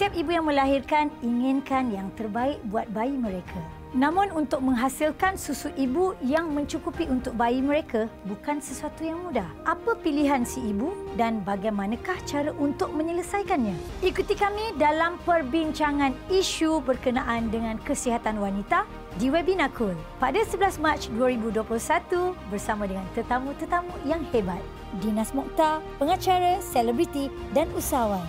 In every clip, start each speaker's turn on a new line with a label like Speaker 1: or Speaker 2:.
Speaker 1: Setiap ibu yang melahirkan inginkan yang terbaik buat bayi mereka. Namun untuk menghasilkan susu ibu yang mencukupi untuk bayi mereka bukan sesuatu yang mudah. Apa pilihan si ibu dan bagaimanakah cara untuk menyelesaikannya? Ikuti kami dalam perbincangan isu berkenaan dengan kesihatan wanita di webinar Kul pada 11 Mac 2021 bersama dengan tetamu-tetamu yang hebat. Dinas Mokhtar, pengacara, selebriti dan usahawan.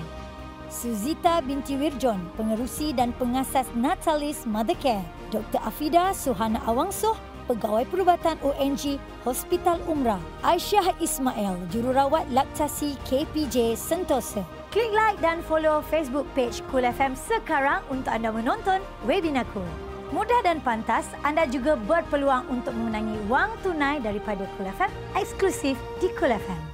Speaker 1: Suzita binti Wirjon, pengerusi dan pengasas Natalis Mothercare. Dr. Afida Suhana Awangsoh, pegawai perubatan ONG Hospital Umrah. Aisyah Ismail, jururawat laktasi KPJ Sentosa. Klik like dan follow Facebook page Cool FM sekarang untuk anda menonton webinar Cool. Mudah dan pantas, anda juga berpeluang untuk memenangi wang tunai daripada Cool FM eksklusif di Cool FM.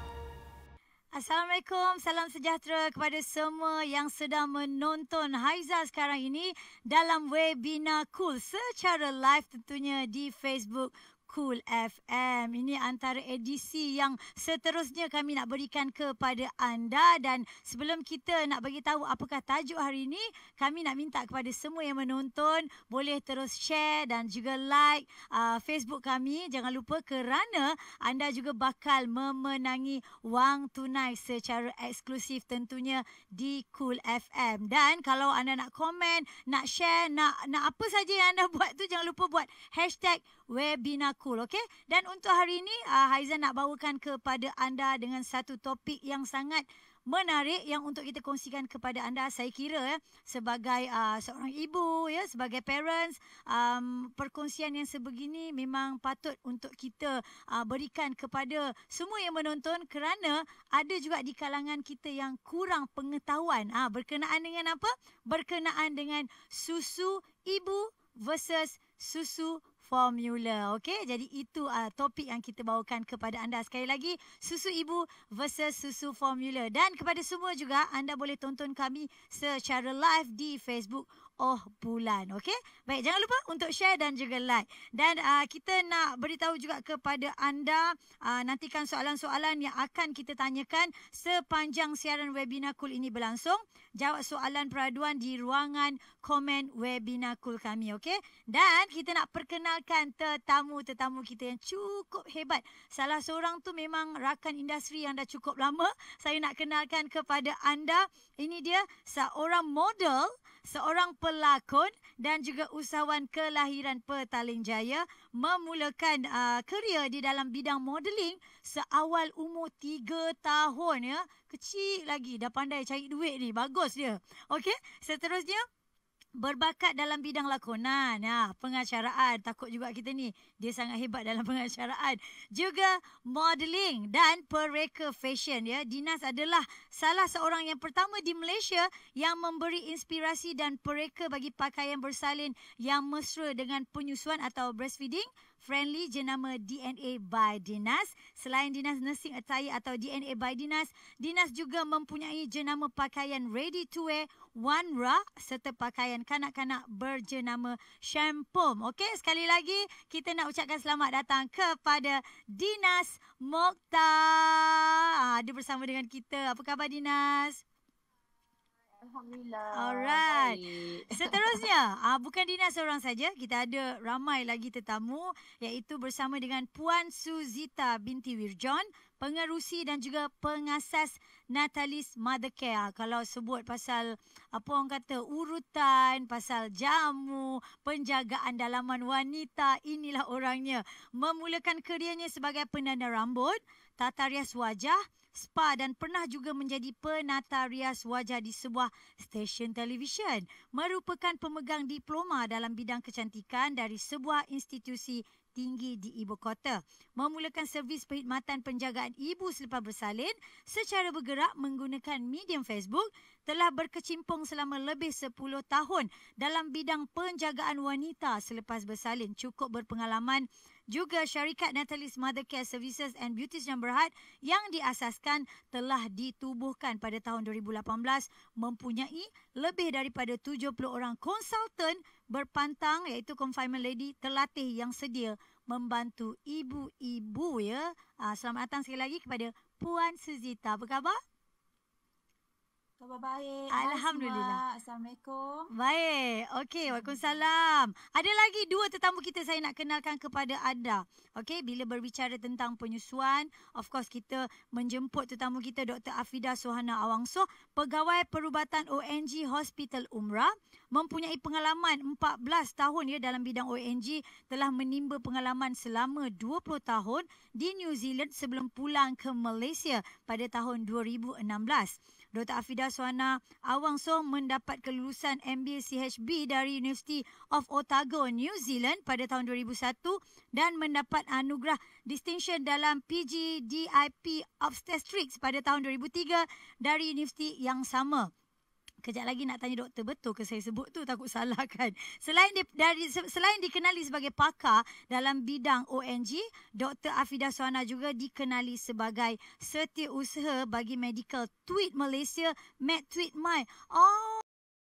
Speaker 1: Assalamualaikum, salam sejahtera kepada semua yang sedang menonton Haiza sekarang ini dalam webinar cool secara live tentunya di Facebook Cool FM. Ini antara edisi yang seterusnya kami nak berikan kepada anda dan sebelum kita nak bagi tahu apakah tajuk hari ini, kami nak minta kepada semua yang menonton boleh terus share dan juga like uh, Facebook kami. Jangan lupa kerana anda juga bakal memenangi wang tunai secara eksklusif tentunya di Cool FM. Dan kalau anda nak komen, nak share, nak nak apa saja yang anda buat tu jangan lupa buat hashtag webinakul, okey? Dan untuk hari ini, uh, Haizan nak bawakan kepada anda dengan satu topik yang sangat menarik yang untuk kita kongsikan kepada anda saya kira ya sebagai uh, seorang ibu ya sebagai parents um, perkongsian yang sebegini memang patut untuk kita uh, berikan kepada semua yang menonton kerana ada juga di kalangan kita yang kurang pengetahuan ah uh, berkenaan dengan apa berkenaan dengan susu ibu versus susu formula. Okey, jadi itu uh, topik yang kita bawakan kepada anda sekali lagi, susu ibu versus susu formula. Dan kepada semua juga, anda boleh tonton kami secara live di Facebook Oh bulan okey baik jangan lupa untuk share dan juga like dan uh, kita nak beritahu juga kepada anda uh, nantikan soalan-soalan yang akan kita tanyakan sepanjang siaran webinar kul ini berlangsung jawab soalan peraduan di ruangan komen webinar kul kami okey dan kita nak perkenalkan tetamu-tetamu kita yang cukup hebat salah seorang tu memang rakan industri yang dah cukup lama saya nak kenalkan kepada anda ini dia seorang model seorang pelakon dan juga usahawan kelahiran Petaling Jaya memulakan uh, kerjaya di dalam bidang modeling seawal umur 3 tahun ya kecil lagi dah pandai cari duit ni bagus dia okey seterusnya berbakat dalam bidang lakonan, ya, pengacaraan. Takut juga kita ni. Dia sangat hebat dalam pengacaraan. Juga modeling dan pereka fashion. Ya. Dinas adalah salah seorang yang pertama di Malaysia yang memberi inspirasi dan pereka bagi pakaian bersalin yang mesra dengan penyusuan atau breastfeeding friendly jenama DNA by Dinas. Selain Dinas Nursing Attire atau DNA by Dinas, Dinas juga mempunyai jenama pakaian ready to wear One Ra serta pakaian kanak-kanak berjenama Shampoo. Okey, sekali lagi kita nak ucapkan selamat datang kepada Dinas Mokta. Ah, dia bersama dengan kita. Apa khabar Dinas? Alhamdulillah. Alright. Seterusnya, uh, bukan Dina seorang saja. Kita ada ramai lagi tetamu iaitu bersama dengan Puan Suzita binti Wirjon, pengerusi dan juga pengasas Natalis Mother Care. Ah, kalau sebut pasal apa orang kata urutan, pasal jamu, penjagaan dalaman wanita, inilah orangnya. Memulakan kerjanya sebagai penanda rambut, tata rias wajah, spa dan pernah juga menjadi penata rias wajah di sebuah stesen televisyen. Merupakan pemegang diploma dalam bidang kecantikan dari sebuah institusi tinggi di ibu kota. Memulakan servis perkhidmatan penjagaan ibu selepas bersalin secara bergerak menggunakan medium Facebook telah berkecimpung selama lebih 10 tahun dalam bidang penjagaan wanita selepas bersalin. Cukup berpengalaman juga syarikat Natalie's Mother Care Services and Beauties yang berhad yang diasaskan telah ditubuhkan pada tahun 2018 mempunyai lebih daripada 70 orang konsultan berpantang iaitu confinement lady terlatih yang sedia membantu ibu-ibu ya. Ah, selamat datang sekali lagi kepada Puan Suzita. Apa khabar?
Speaker 2: Khabar baik. Alhamdulillah. Assalamualaikum.
Speaker 1: Baik. Okey, hmm. Waalaikumsalam. Ada lagi dua tetamu kita saya nak kenalkan kepada anda. Okey, bila berbicara tentang penyusuan, of course kita menjemput tetamu kita Dr. Afida Sohana Awangso, pegawai perubatan ONG Hospital Umrah, mempunyai pengalaman 14 tahun ya dalam bidang ONG, telah menimba pengalaman selama 20 tahun di New Zealand sebelum pulang ke Malaysia pada tahun 2016. Dr. Afida Suana Awang Song mendapat kelulusan MBA CHB dari University of Otago, New Zealand pada tahun 2001 dan mendapat anugerah distinction dalam PGDIP Obstetrics pada tahun 2003 dari universiti yang sama kejap lagi nak tanya doktor betul ke saya sebut tu takut salah kan. Selain di, dari selain dikenali sebagai pakar dalam bidang ONG, Dr. Afida Suana juga dikenali sebagai setiausaha bagi medical Tweet Malaysia, Med Tweet My. Oh,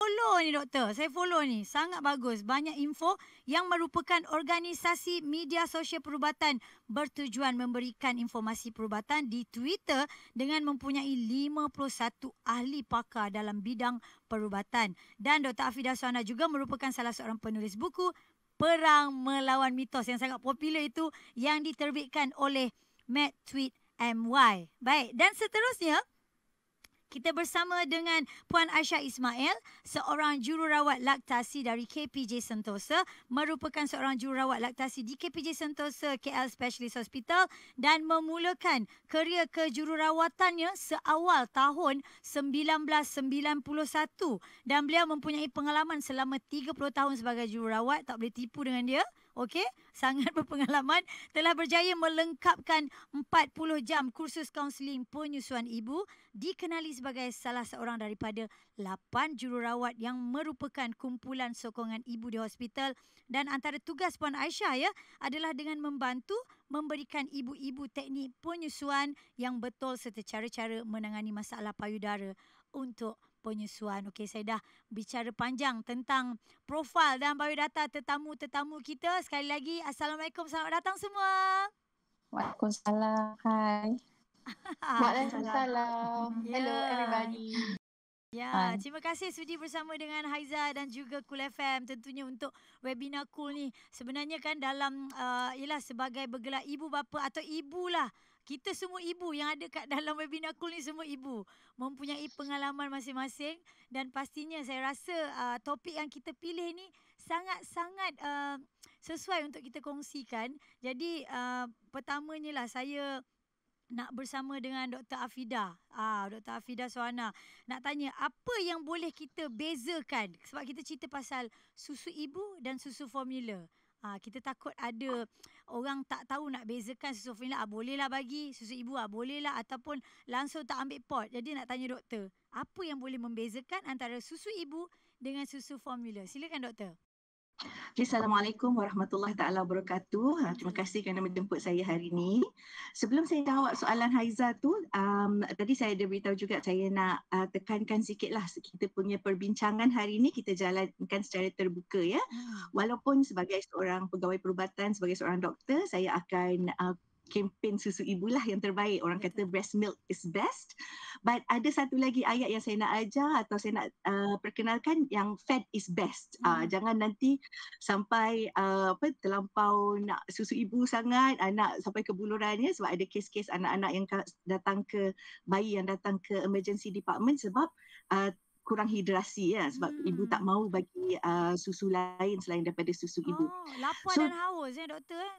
Speaker 1: follow ni doktor. Saya follow ni. Sangat bagus. Banyak info yang merupakan organisasi media sosial perubatan bertujuan memberikan informasi perubatan di Twitter dengan mempunyai 51 ahli pakar dalam bidang perubatan. Dan Dr. Afida Suana juga merupakan salah seorang penulis buku Perang Melawan Mitos yang sangat popular itu yang diterbitkan oleh Matt Tweet MY. Baik, dan seterusnya, kita bersama dengan Puan Aisyah Ismail, seorang jururawat laktasi dari KPJ Sentosa, merupakan seorang jururawat laktasi di KPJ Sentosa KL Specialist Hospital dan memulakan kerja kejururawatannya seawal tahun 1991 dan beliau mempunyai pengalaman selama 30 tahun sebagai jururawat, tak boleh tipu dengan dia okey sangat berpengalaman telah berjaya melengkapkan 40 jam kursus kaunseling penyusuan ibu dikenali sebagai salah seorang daripada 8 jururawat yang merupakan kumpulan sokongan ibu di hospital dan antara tugas puan Aisyah ya adalah dengan membantu memberikan ibu-ibu teknik penyusuan yang betul serta cara-cara menangani masalah payudara untuk penyusuan. Okey, saya dah bicara panjang tentang profil dan data tetamu-tetamu kita. Sekali lagi, Assalamualaikum. Selamat datang semua.
Speaker 2: Waalaikumsalam. Hai.
Speaker 1: Waalaikumsalam. Hello, everybody. Ya, um. terima kasih sudi bersama dengan Haiza dan juga Cool FM tentunya untuk webinar Cool ni. Sebenarnya kan dalam uh, ialah sebagai bergelar ibu bapa atau ibulah. Kita semua ibu yang ada kat dalam webinar Cool ni semua ibu mempunyai pengalaman masing-masing dan pastinya saya rasa uh, topik yang kita pilih ni sangat-sangat uh, sesuai untuk kita kongsikan. Jadi uh, pertamanya lah saya nak bersama dengan Dr. Afida. Ah, Dr. Afida Soana Nak tanya apa yang boleh kita bezakan sebab kita cerita pasal susu ibu dan susu formula. Ah, kita takut ada orang tak tahu nak bezakan susu formula. Ah, bolehlah bagi susu ibu ah bolehlah ataupun langsung tak ambil pot. Jadi nak tanya doktor, apa yang boleh membezakan antara susu ibu dengan susu formula? Silakan doktor.
Speaker 3: Okay, Assalamualaikum warahmatullahi taala wabarakatuh. Ha, terima kasih kerana menjemput saya hari ini. Sebelum saya jawab soalan Haiza tu, um, tadi saya ada beritahu juga saya nak uh, tekankan sikitlah kita punya perbincangan hari ini kita jalankan secara terbuka ya. Hmm. Walaupun sebagai seorang pegawai perubatan, sebagai seorang doktor, saya akan uh, kempen susu ibu lah yang terbaik. Orang kata breast milk is best. But ada satu lagi ayat yang saya nak ajar atau saya nak uh, perkenalkan yang fat is best. Ah, hmm. jangan nanti sampai uh, apa terlampau nak susu ibu sangat, anak ah, sampai kebulurannya sebab ada kes-kes anak-anak yang datang ke bayi yang datang ke emergency department sebab uh, kurang hidrasi ya sebab hmm. ibu tak mau bagi uh, susu lain selain daripada susu oh, ibu.
Speaker 1: Lapar so, dan haus ya doktor. Eh?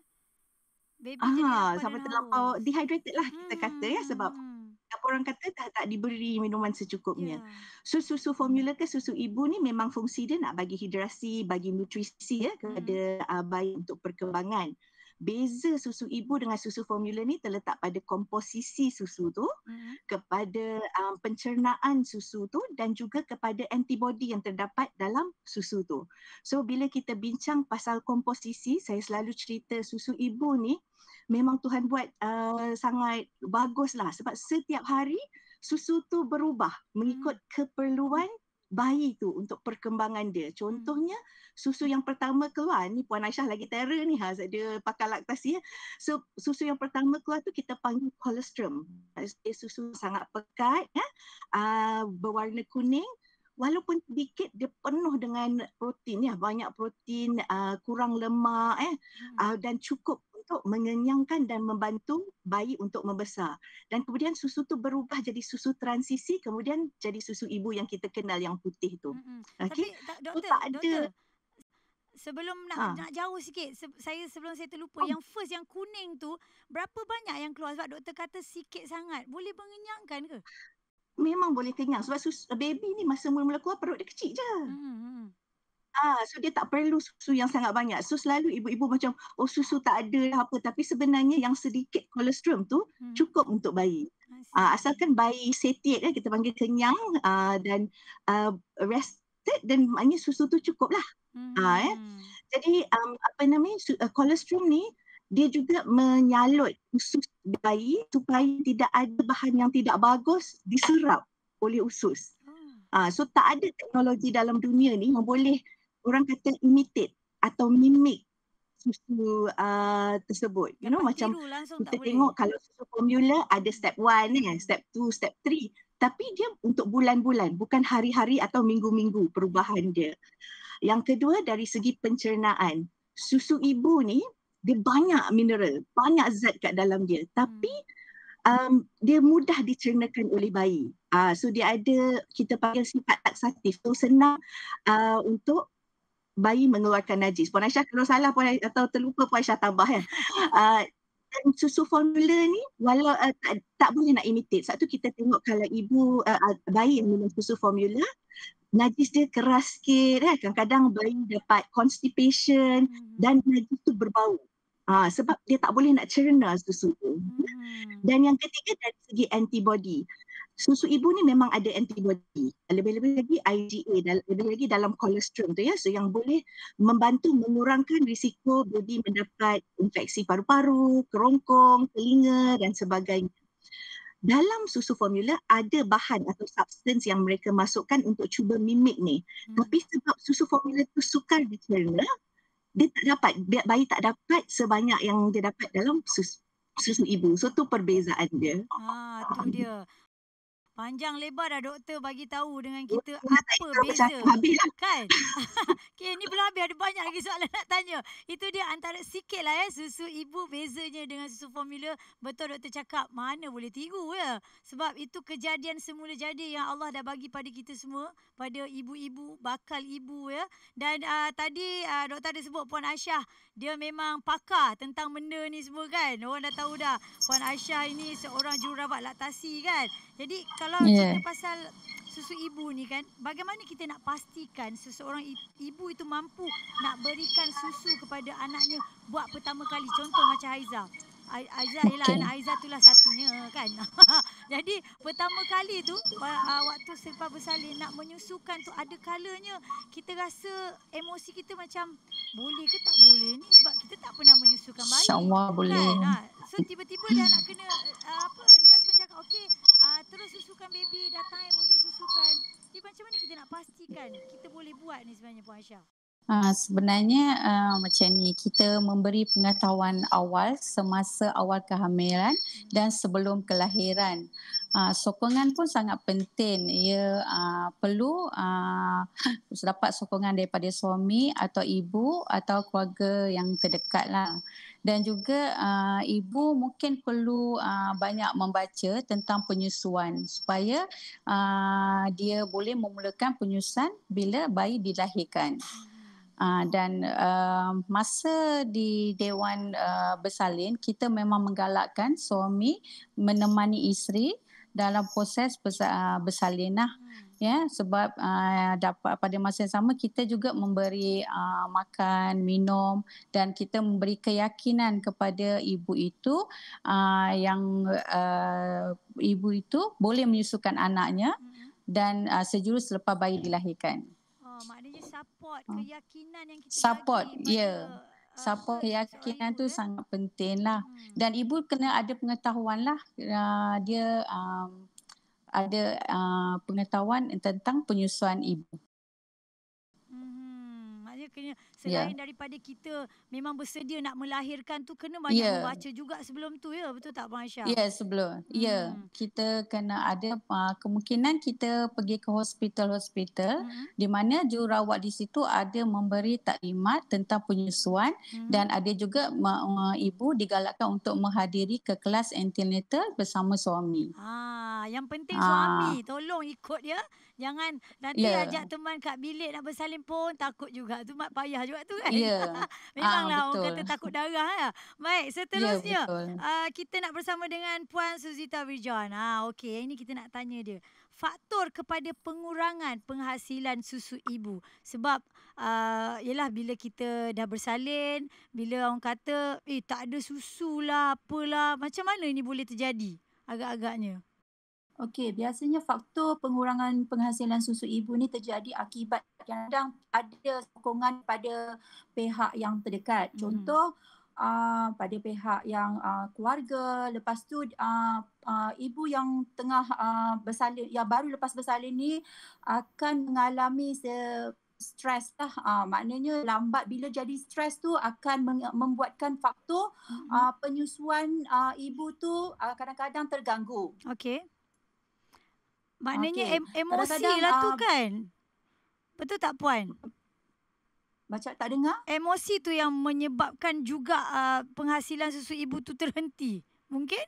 Speaker 1: Baby ah, jenis sampai terlampau
Speaker 3: house. dehydrated lah kita hmm. kata ya sebab hmm. apa orang kata tak tak diberi minuman secukupnya. Yeah. Susu formula ke susu ibu ni memang fungsi dia nak bagi hidrasi, bagi nutrisi ya kepada hmm. Ah, bayi untuk perkembangan. Beza susu ibu dengan susu formula ni terletak pada komposisi susu tu, hmm. kepada um, pencernaan susu tu dan juga kepada antibodi yang terdapat dalam susu tu. So bila kita bincang pasal komposisi, saya selalu cerita susu ibu ni memang Tuhan buat uh, sangat lah. sebab setiap hari susu tu berubah mengikut hmm. keperluan bayi tu untuk perkembangan dia. Contohnya susu yang pertama keluar ni puan Aisyah lagi terror ni ha dia pakai laktasi ya. So susu yang pertama keluar tu kita panggil colostrum. Susu sangat pekat ya. Uh, berwarna kuning walaupun sedikit dia penuh dengan protein ya banyak protein uh, kurang lemak eh uh, dan cukup untuk mengenyangkan dan membantu bayi untuk membesar. Dan kemudian susu tu berubah jadi susu transisi, kemudian jadi susu ibu yang kita kenal yang putih tu. Mm-hmm. Okay?
Speaker 1: Tapi doktor, tak ada... doktor. Sebelum nak ha. nak jauh sikit saya sebelum saya terlupa oh. yang first yang kuning tu berapa banyak yang keluar sebab doktor kata sikit sangat boleh mengenyangkan ke
Speaker 3: Memang boleh kenyang sebab susu baby ni masa mula-mula keluar perut dia kecil je. Hmm, hmm. Ah, so dia tak perlu susu yang sangat banyak. So selalu ibu-ibu macam oh susu tak ada lah apa tapi sebenarnya yang sedikit kolostrum tu hmm. cukup untuk bayi. Ah, asalkan bayi setiap kan kita panggil kenyang ah, dan ah, rested dan maknanya susu tu cukup lah. Hmm. Ah, eh. Jadi um, apa nama uh, eh, kolostrum ni dia juga menyalut usus bayi supaya tidak ada bahan yang tidak bagus diserap oleh usus. Ah, ah so tak ada teknologi dalam dunia ni yang boleh orang kata imitate atau mimik susu uh, tersebut. You know, Dapat macam kita tengok boleh. kalau susu formula ada step one, kan? step two, step three. Tapi dia untuk bulan-bulan, bukan hari-hari atau minggu-minggu perubahan dia. Yang kedua dari segi pencernaan. Susu ibu ni, dia banyak mineral, banyak zat kat dalam dia. Tapi hmm. um, dia mudah dicernakan oleh bayi. Uh, so dia ada, kita panggil sifat taksatif. So senang uh, untuk bayi mengeluarkan najis. Puan Aisyah kalau salah puan Aisyah, atau terlupa puan Aisyah tambah ya. Uh, dan susu formula ni walau uh, tak, tak boleh nak imitate. Satu kita tengok kalau ibu uh, bayi yang minum susu formula najis dia keras sikit eh. kadang-kadang bayi dapat constipation hmm. dan najis tu berbau. Ha, sebab dia tak boleh nak cerna susu tu. Hmm. Dan yang ketiga dari segi antibody susu ibu ni memang ada antibodi. Lebih-lebih lagi IgA, lebih lagi dalam kolesterol tu ya. So yang boleh membantu mengurangkan risiko baby mendapat infeksi paru-paru, kerongkong, telinga dan sebagainya. Dalam susu formula ada bahan atau substance yang mereka masukkan untuk cuba mimik ni. Hmm. Tapi sebab susu formula tu sukar dicerna, dia tak dapat, bayi tak dapat sebanyak yang dia dapat dalam susu, susu ibu. So tu perbezaan dia.
Speaker 1: Ah, tu dia. Panjang lebar dah doktor bagi tahu dengan kita Bukan apa beza. Habislah. Kan? okay, ni belum habis. Ada banyak lagi soalan nak tanya. Itu dia antara sikit lah ya. Susu ibu bezanya dengan susu formula. Betul doktor cakap mana boleh tigu ya. Sebab itu kejadian semula jadi yang Allah dah bagi pada kita semua. Pada ibu-ibu, bakal ibu ya. Dan uh, tadi uh, doktor ada sebut Puan Aisyah. Dia memang pakar tentang benda ni semua kan. Orang dah tahu dah. Puan Aisyah ini seorang jururawat laktasi kan. Jadi kalau yeah. cerita pasal susu ibu ni kan, bagaimana kita nak pastikan seseorang ibu itu mampu nak berikan susu kepada anaknya buat pertama kali. Contoh macam Haiza. Aiza ialah anak Aiza itulah satunya kan. Jadi pertama kali tu waktu selepas bersalin nak menyusukan tu ada kalanya kita rasa emosi kita macam boleh ke tak boleh ni sebab kita tak pernah menyusukan bayi. Insya-Allah kan? boleh. Ha? So tiba-tiba dah nak kena eh, apa nurse pun cakap okey uh, terus susukan baby dah time untuk susukan jadi macam mana kita nak pastikan kita boleh buat ni sebenarnya Puan Aisyah
Speaker 2: Ha, sebenarnya uh, macam ni kita memberi pengetahuan awal semasa awal kehamilan dan sebelum kelahiran uh, sokongan pun sangat penting ia uh, perlu uh, dapat sokongan daripada suami atau ibu atau keluarga yang terdekat lah dan juga uh, ibu mungkin perlu uh, banyak membaca tentang penyusuan supaya uh, dia boleh memulakan penyusuan bila bayi dilahirkan. Uh, dan uh, masa di Dewan uh, Bersalin, kita memang menggalakkan suami menemani isteri dalam proses bersalinah. Uh, ya yeah, sebab uh, dapat pada masa yang sama kita juga memberi uh, makan minum dan kita memberi keyakinan kepada ibu itu uh, yang uh, ibu itu boleh menyusukan anaknya hmm. dan uh, sejurus selepas bayi dilahirkan.
Speaker 1: Oh maknanya support keyakinan
Speaker 2: yang kita support ya. Yeah. Support keyakinan tu ya. sangat penting lah. Hmm. Dan ibu kena ada pengetahuan lah. Dia ada uh, pengetahuan tentang penyusuan ibu.
Speaker 1: Hmm, maknanya Ya. selain yeah. daripada kita memang bersedia nak melahirkan tu kena banyak yeah. membaca juga sebelum tu ya betul tak Puan Aisyah? Ya yeah, sebelum.
Speaker 2: Ya. Hmm. Ya yeah. kita kena ada uh, kemungkinan kita pergi ke hospital-hospital hmm. di mana jururawat di situ ada memberi taklimat tentang penyusuan hmm. dan ada juga uh, uh, ibu digalakkan untuk menghadiri ke kelas antenatal bersama suami.
Speaker 1: Ah yang penting ah. suami tolong ikut ya. Jangan nanti yeah. ajak teman kat bilik nak bersalin pun takut juga. Tu mak payah juga waktu kan. Yeah. Ya. Memanglah ha, orang kata takut darah lah. Baik, ya, seterusnya yeah, uh, kita nak bersama dengan Puan Suzita Virjon. Ha, ah, okay, ini kita nak tanya dia. Faktor kepada pengurangan penghasilan susu ibu. Sebab uh, yelah bila kita dah bersalin, bila orang kata eh tak ada susu lah apalah. Macam mana ini boleh terjadi
Speaker 2: agak-agaknya? Okey, biasanya faktor pengurangan penghasilan susu ibu ni terjadi akibat kadang ada sokongan pada pihak yang terdekat. Hmm. Contoh hmm. uh, pada pihak yang uh, keluarga, lepas tu uh, uh, ibu yang tengah uh, bersalin yang baru lepas bersalin ni akan mengalami se stres lah. Uh, maknanya lambat bila jadi stres tu akan membuatkan faktor uh, penyusuan uh, ibu tu uh, kadang-kadang terganggu. Okey. Maknanya okay. em- emosi kadang, lah tu ah, kan.
Speaker 1: Betul tak Puan? Baca tak dengar? Emosi tu yang menyebabkan
Speaker 2: juga uh, penghasilan susu ibu tu terhenti. Mungkin?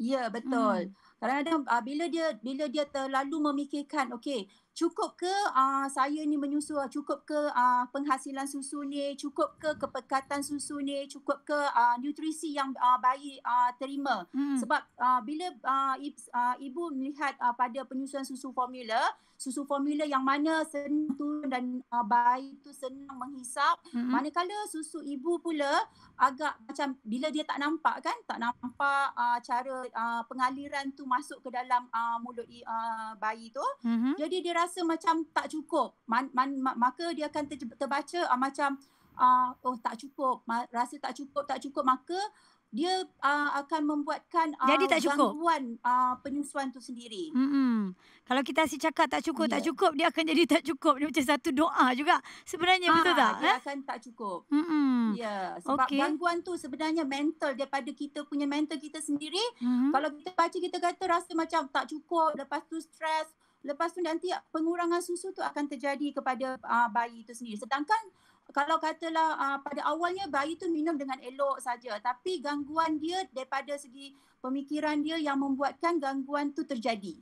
Speaker 2: Ya, betul. Hmm kadang-kadang uh, bila dia bila dia terlalu memikirkan okey cukup ke uh, saya ni menyusu ah, cukup ke uh, penghasilan susu ni cukup ke kepekatan susu ni cukup ke uh, nutrisi yang uh, bayi uh, terima hmm. sebab uh, bila uh, ibu, uh, ibu melihat uh, pada penyusuan susu formula susu formula yang mana senang turun dan uh, bayi tu senang menghisap mm-hmm. manakala susu ibu pula agak macam bila dia tak nampak kan tak nampak uh, cara uh, pengaliran tu masuk ke dalam uh, mulut uh, bayi tu mm-hmm. jadi dia rasa macam tak cukup man, man, man, maka dia akan terbaca uh, macam uh, oh tak cukup rasa tak cukup tak cukup maka dia uh, akan membuatkan uh, jadi tak cukup gangguan uh, penyusuan tu sendiri.
Speaker 1: Hmm. Kalau kita asyik cakap tak cukup yeah. tak ya. cukup dia akan jadi tak cukup dia macam satu doa juga sebenarnya ha, betul tak? Dia ha?
Speaker 2: akan tak cukup. Hmm. Ya yeah. sebab okay. gangguan tu sebenarnya mental daripada kita punya mental kita sendiri. Mm-hmm. Kalau kita baca kita kata rasa macam tak cukup lepas tu stres lepas tu nanti pengurangan susu tu akan terjadi kepada uh, bayi itu sendiri. Sedangkan kalau katalah uh, pada awalnya bayi tu minum dengan elok saja tapi gangguan dia daripada segi pemikiran dia yang membuatkan gangguan tu terjadi.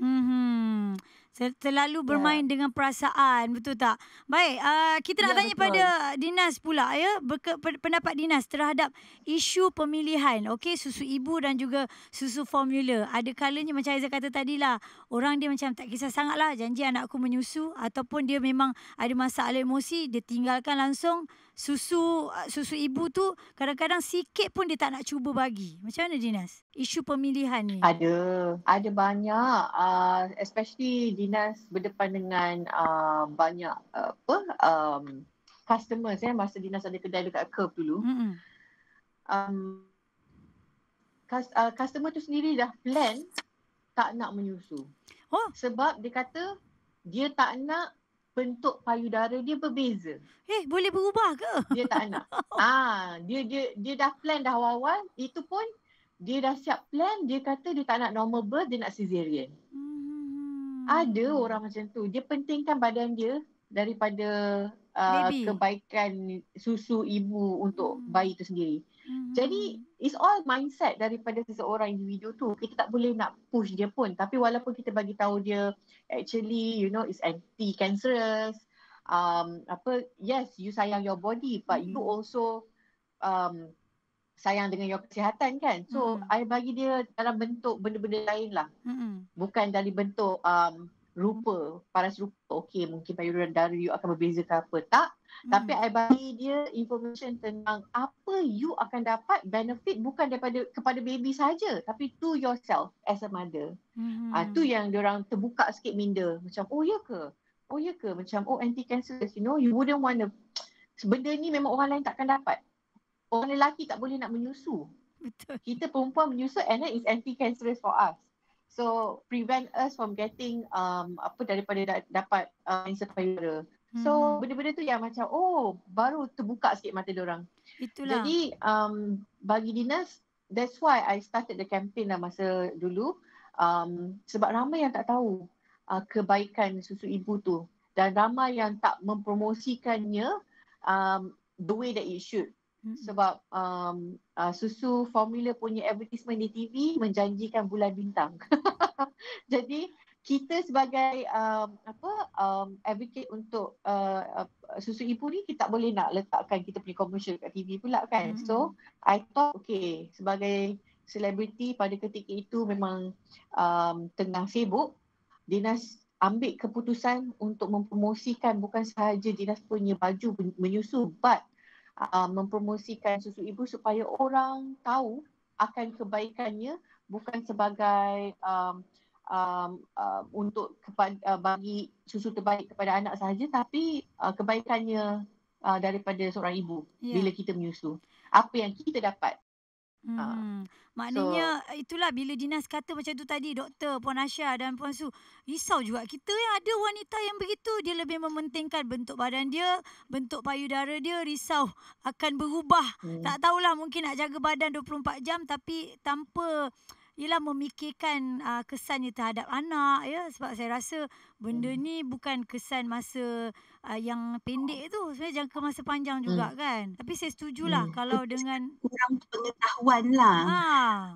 Speaker 1: Hmm. Terlalu ya. bermain ya. dengan perasaan, betul tak? Baik, uh, kita nak ya, tanya betul. pada Dinas pula ya, Berke, pendapat Dinas terhadap isu pemilihan. Okey, susu ibu dan juga susu formula. Ada kalanya macam Aizah kata tadi lah orang dia macam tak kisah sangatlah janji anak aku menyusu ataupun dia memang ada masalah emosi, dia tinggalkan langsung susu ah, susu ibu tu kadang-kadang sikit pun dia tak nak cuba bagi. Macam mana Dinas? Isu pemilihan ni.
Speaker 4: Ada. Ada banyak uh, especially Dinas berdepan dengan uh, banyak uh, apa um, customers eh masa Dinas ada kedai dekat Curve dulu. Hmm. Um, customer tu sendiri dah plan tak nak menyusu. Oh. Sebab dia kata dia tak nak bentuk payudara dia berbeza. Eh, boleh berubah ke? Dia tak nak. ah, ha, dia dia dia dah plan dah awal-awal, itu pun dia dah siap plan, dia kata dia tak nak normal birth, dia nak cesarean. Hmm. Ada orang macam tu. Dia pentingkan badan dia daripada uh, kebaikan susu ibu untuk hmm. bayi tu sendiri. Hmm. Jadi hmm. it's all mindset daripada seseorang individu tu. Kita tak boleh nak push dia pun. Tapi walaupun kita bagi tahu dia actually you know it's anti cancerous um apa yes you sayang your body but mm. you hmm. also um sayang dengan your kesihatan kan. So mm. I bagi dia dalam bentuk benda-benda lain lah. Mm. Bukan dari bentuk um rupa paras rupa okey mungkin payudara dari you akan berbeza ke apa tak hmm. tapi i bagi dia information tentang apa you akan dapat benefit bukan daripada kepada baby saja tapi to yourself as a mother hmm. uh, tu yang dia orang terbuka sikit minda macam oh ya ke oh ya ke macam oh anti cancer you know you wouldn't want to benda ni memang orang lain takkan dapat orang lelaki tak boleh nak menyusu betul kita perempuan menyusu and then it's anti cancerous for us So prevent us from getting um, apa daripada da- dapat uh, cancer payudara. So hmm. benda-benda tu yang macam oh baru terbuka sikit mata dia orang. Itulah. Jadi um, bagi dinas that's why I started the campaign lah masa dulu um, sebab ramai yang tak tahu uh, kebaikan susu ibu tu dan ramai yang tak mempromosikannya um, the way that it should sebab um, uh, susu formula punya advertisement di TV menjanjikan bulan bintang. Jadi kita sebagai um, apa um, advocate untuk uh, uh, susu ibu ni kita tak boleh nak letakkan kita punya commercial kat TV pula kan. Mm-hmm. So I thought okay sebagai selebriti pada ketika itu memang um, tengah sibuk dinas ambil keputusan untuk mempromosikan bukan sahaja dinas punya baju menyusu but Ah, mempromosikan susu ibu supaya orang tahu akan kebaikannya bukan sebagai um, um, um, untuk kepada, uh, bagi susu terbaik kepada anak sahaja tapi uh, kebaikannya uh, daripada seorang ibu yeah. bila kita menyusu apa yang kita dapat Ah, hmm. Ha. Maknanya so,
Speaker 1: itulah bila Dinas kata macam tu tadi Doktor Puan Asya dan Puan Su Risau juga kita yang eh ada wanita yang begitu Dia lebih mementingkan bentuk badan dia Bentuk payudara dia Risau akan berubah hmm. Tak tahulah mungkin nak jaga badan 24 jam Tapi tanpa ialah memikirkan uh, kesannya terhadap anak ya sebab saya rasa benda hmm. ni bukan kesan masa uh, yang pendek tu sebenarnya jangka masa panjang juga hmm. kan tapi saya setujulah hmm. kalau dengan kurang
Speaker 3: pengetahuan lah ha.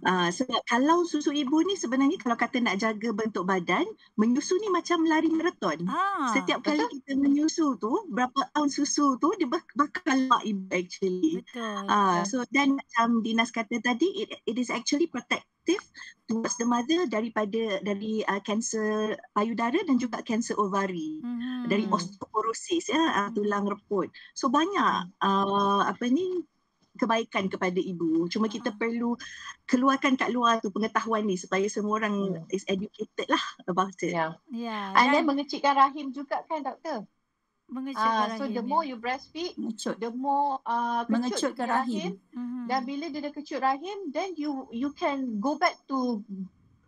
Speaker 3: uh, sebab kalau susu ibu ni sebenarnya kalau kata nak jaga bentuk badan menyusu ni macam lari mereton. ha. Ah, setiap kali kita menyusu tu berapa tahun susu tu dia bakal lemak ibu actually
Speaker 1: Betul. Uh, so
Speaker 3: dan macam Dinas kata tadi it, it is actually protect tumors the mother daripada dari uh, kanser payudara dan juga kanser ovari mm-hmm. dari osteoporosis ya uh, tulang reput so banyak uh, apa ni kebaikan kepada ibu cuma kita hmm. perlu keluarkan kat luar tu pengetahuan ni supaya semua orang hmm. is educated lah about it yeah
Speaker 2: yeah ya, and
Speaker 4: then mengecikkan rahim juga kan doktor mengecutkan uh, So the more you breastfeed, mengecut. the more uh, mengecut ke rahim. rahim. Mm-hmm. Dan bila dia dah kecut rahim, then you you can go back to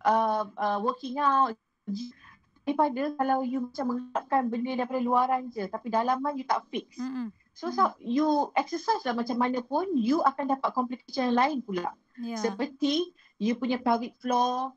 Speaker 4: uh, uh, working out. Daripada kalau you macam mengharapkan benda daripada luaran je tapi dalaman you tak fix. Mm-hmm. So, mm-hmm. so you exercise lah macam mana pun you akan dapat complication lain pula. Yeah. Seperti you punya pelvic floor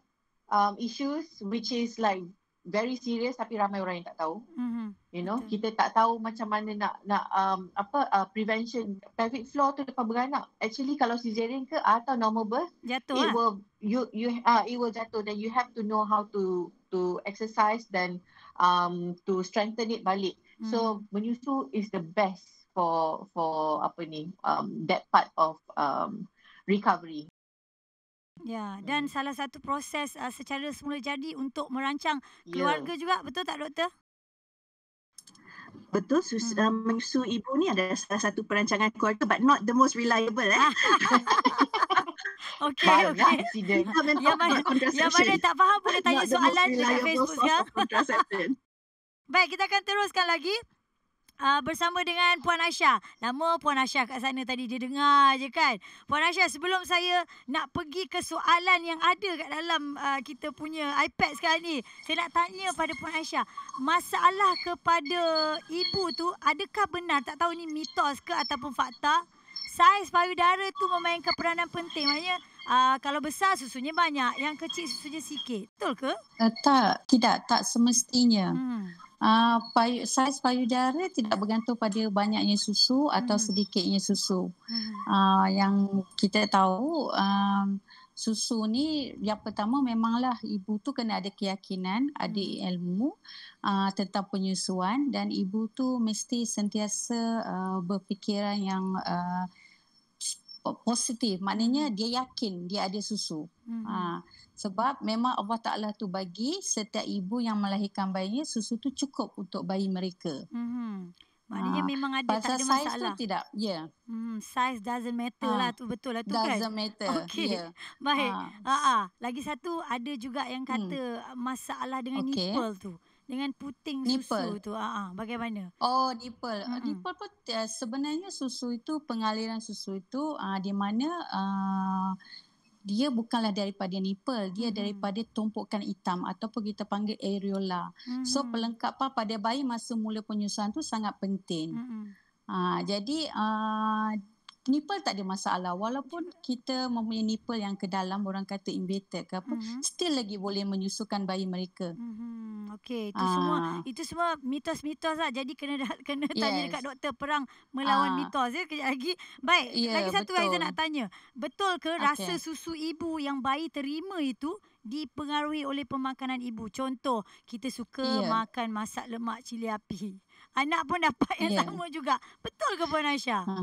Speaker 4: um, issues which is like very serious tapi ramai orang yang tak tahu. Mm-hmm. You know, okay. kita tak tahu macam mana nak nak um, apa uh, prevention pelvic floor tu lepas beranak. Actually kalau cesarean ke ah, atau normal birth, jatuh it lah. will you you ah uh, it will jatuh then you have to know how to to exercise then um to strengthen it balik. mm So menyusu is the best for for apa ni um that part of um recovery.
Speaker 1: Ya, hmm. dan hmm. salah satu proses uh, secara semula jadi untuk merancang ya. keluarga yeah. juga, betul tak doktor?
Speaker 3: Betul, sus- hmm. uh, menyusu ibu ni adalah salah satu perancangan keluarga but not the most reliable eh. Okey okey. Ya, Yang
Speaker 1: mana ya, tak faham boleh tanya soalan di Facebook ya. Baik, kita akan teruskan lagi uh, bersama dengan Puan Asha. Lama Puan Asha kat sana tadi dia dengar je kan. Puan Asha sebelum saya nak pergi ke soalan yang ada kat dalam uh, kita punya iPad sekarang ni. Saya nak tanya pada Puan Asha. Masalah kepada ibu tu adakah benar tak tahu ni mitos ke ataupun fakta. Saiz payudara tu memainkan peranan penting. Maknanya Uh, kalau besar susunya banyak, yang kecil susunya sikit. Betul ke?
Speaker 2: Uh, tak, tidak, tak semestinya. Hmm. Ah, payu, saiz payudara tidak bergantung pada banyaknya susu atau hmm. sedikitnya susu. Hmm. Uh, yang kita tahu um, susu ni yang pertama memanglah ibu tu kena ada keyakinan, hmm. ada ilmu uh, tentang penyusuan dan ibu tu mesti sentiasa uh, berfikiran yang uh, positif. Maknanya hmm. dia yakin dia ada susu. Hmm. Uh, sebab memang Allah Ta'ala tu bagi setiap ibu yang melahirkan bayinya susu tu cukup untuk bayi mereka.
Speaker 1: Hmm.
Speaker 2: Maknanya ah, memang ada, Pasal tak ada masalah. Pasal size tu tidak, Yeah.
Speaker 1: Hmm. Size doesn't matter ha. lah tu, betul lah tu doesn't kan? Doesn't matter, Okay. Yeah. Baik. Ha. Ha. Ha. Lagi satu, ada juga yang hmm. kata hmm. masalah dengan okay. nipple tu. Dengan puting susu nipple. tu, Ha-ha. bagaimana?
Speaker 2: Oh, nipple. Hmm. Nipple pun eh, sebenarnya susu itu, pengaliran susu itu uh, di mana... Uh, dia bukanlah daripada nipple dia hmm daripada tumpukan hitam ataupun kita panggil areola mm-hmm. so hmm. perlengkapan pada bayi masa mula penyusuan tu sangat penting hmm ha, jadi uh, nipple tak ada masalah walaupun kita mempunyai nipple yang ke dalam orang kata embedded ke apa mm-hmm. still lagi boleh menyusukan bayi mereka. Mm-hmm. Okey itu Aa. semua ah.
Speaker 1: itu semua mitos-mitos lah jadi kena kena yes. tanya dekat doktor perang melawan Aa. Ah. mitos ya kejap lagi. Baik yeah, lagi satu yang saya nak tanya. Betul ke okay. rasa susu ibu yang bayi terima itu dipengaruhi oleh pemakanan ibu? Contoh kita suka yeah. makan masak lemak cili api. Anak pun dapat yang yeah. sama juga. Betul ke Puan Aisyah? Ha.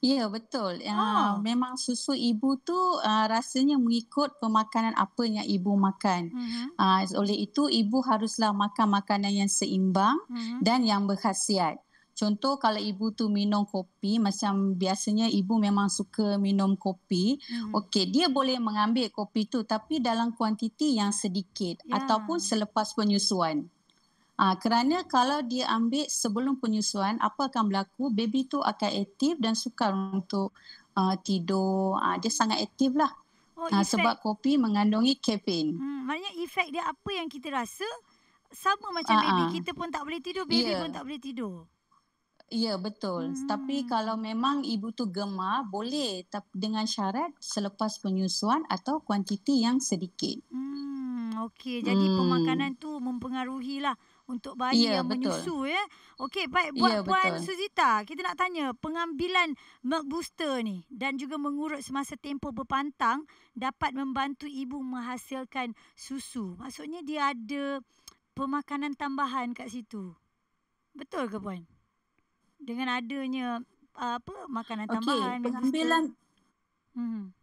Speaker 2: Ya yeah, betul. Ha. Uh, memang susu ibu tu uh, rasanya mengikut pemakanan apa yang ibu makan. Uh-huh. Uh, oleh itu ibu haruslah makan makanan yang seimbang uh-huh. dan yang berkhasiat. Contoh kalau ibu tu minum kopi macam biasanya ibu memang suka minum kopi. Uh-huh. Okey, dia boleh mengambil kopi tu tapi dalam kuantiti yang sedikit yeah. ataupun selepas penyusuan. Uh, kerana kalau dia ambil sebelum penyusuan, apa akan berlaku? Baby itu akan aktif dan sukar untuk uh, tidur. Uh, dia sangat aktif lah. Oh, uh, sebab kopi mengandungi kafein.
Speaker 1: Hmm, maknanya efek dia apa yang kita rasa sama macam uh baby kita pun tak boleh tidur, baby yeah. pun tak boleh tidur.
Speaker 2: Ya betul. Hmm. Tapi kalau memang ibu tu gemar, boleh tapi dengan syarat selepas penyusuan atau kuantiti yang sedikit.
Speaker 1: Hmm, okey. Jadi hmm. pemakanan tu mempengaruhi lah untuk bayi yeah, yang betul. menyusu ya. Okey, baik ya, buat yeah, puan betul. Suzita, kita nak tanya pengambilan milk booster ni dan juga mengurut semasa tempoh berpantang dapat membantu ibu menghasilkan susu. Maksudnya dia ada pemakanan tambahan kat situ. Betul ke puan? Dengan adanya apa makanan tambahan. Okey, pengambilan
Speaker 2: mhm.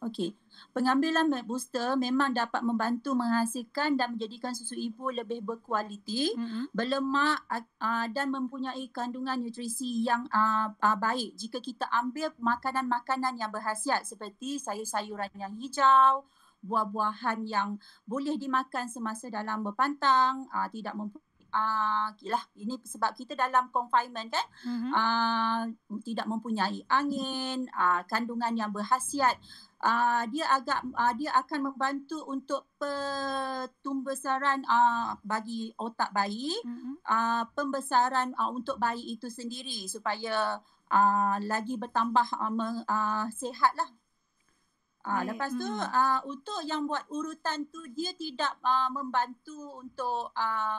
Speaker 2: Okey. Pengambilan booster memang dapat membantu menghasilkan dan menjadikan susu ibu lebih berkualiti, mm-hmm. berlemak uh, dan mempunyai kandungan nutrisi yang uh, uh, baik jika kita ambil makanan-makanan yang berhasiat seperti sayur-sayuran yang hijau, buah-buahan yang boleh dimakan semasa dalam berpantang, uh, tidak mempunyai uh, lah, ini sebab kita dalam confinement kan mm-hmm. uh, tidak mempunyai angin uh, kandungan yang berhasiat uh, dia agak uh, dia akan membantu untuk pertumbesaran uh, bagi otak bayi mm-hmm. uh, pembesaran uh, untuk bayi itu sendiri supaya uh, lagi bertambah uh, lah. uh, sehatlah lepas tu hmm. uh, untuk yang buat urutan tu dia tidak uh, membantu untuk uh,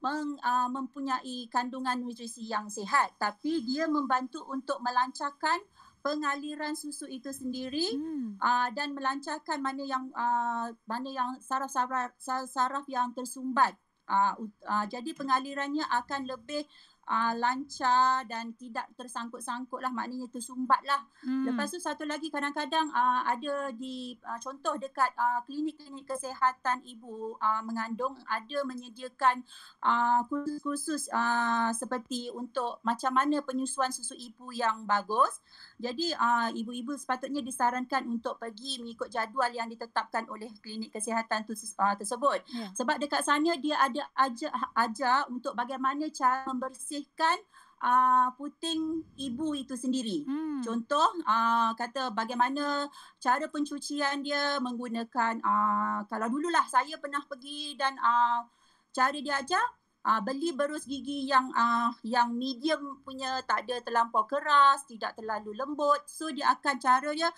Speaker 2: meng, uh, mempunyai kandungan nutrisi yang sihat tapi dia membantu untuk melancarkan pengaliran susu itu sendiri hmm. uh, dan melancarkan mana yang uh, mana yang saraf-saraf saraf yang tersumbat. Uh, uh, jadi pengalirannya akan lebih uh, lancar dan tidak tersangkut-sangkut lah maknanya tersumbat lah. Hmm. Lepas tu satu lagi kadang-kadang uh, ada di uh, contoh dekat uh, klinik-klinik kesihatan ibu uh, mengandung ada menyediakan uh, kursus-kursus uh, seperti untuk macam mana penyusuan susu ibu yang bagus. Jadi uh, ibu-ibu sepatutnya disarankan untuk pergi mengikut jadual yang ditetapkan oleh klinik kesihatan tu, uh, tersebut. Yeah. Sebab dekat sana dia ada ajar, ajar untuk bagaimana cara membersih menyisihkan uh, ah, puting ibu itu sendiri. Hmm. Contoh uh, kata bagaimana cara pencucian dia menggunakan uh, kalau dululah saya pernah pergi dan uh, cara dia ajar Uh, beli berus gigi yang uh, yang medium punya tak ada terlampau keras, tidak terlalu lembut. So dia akan cara dia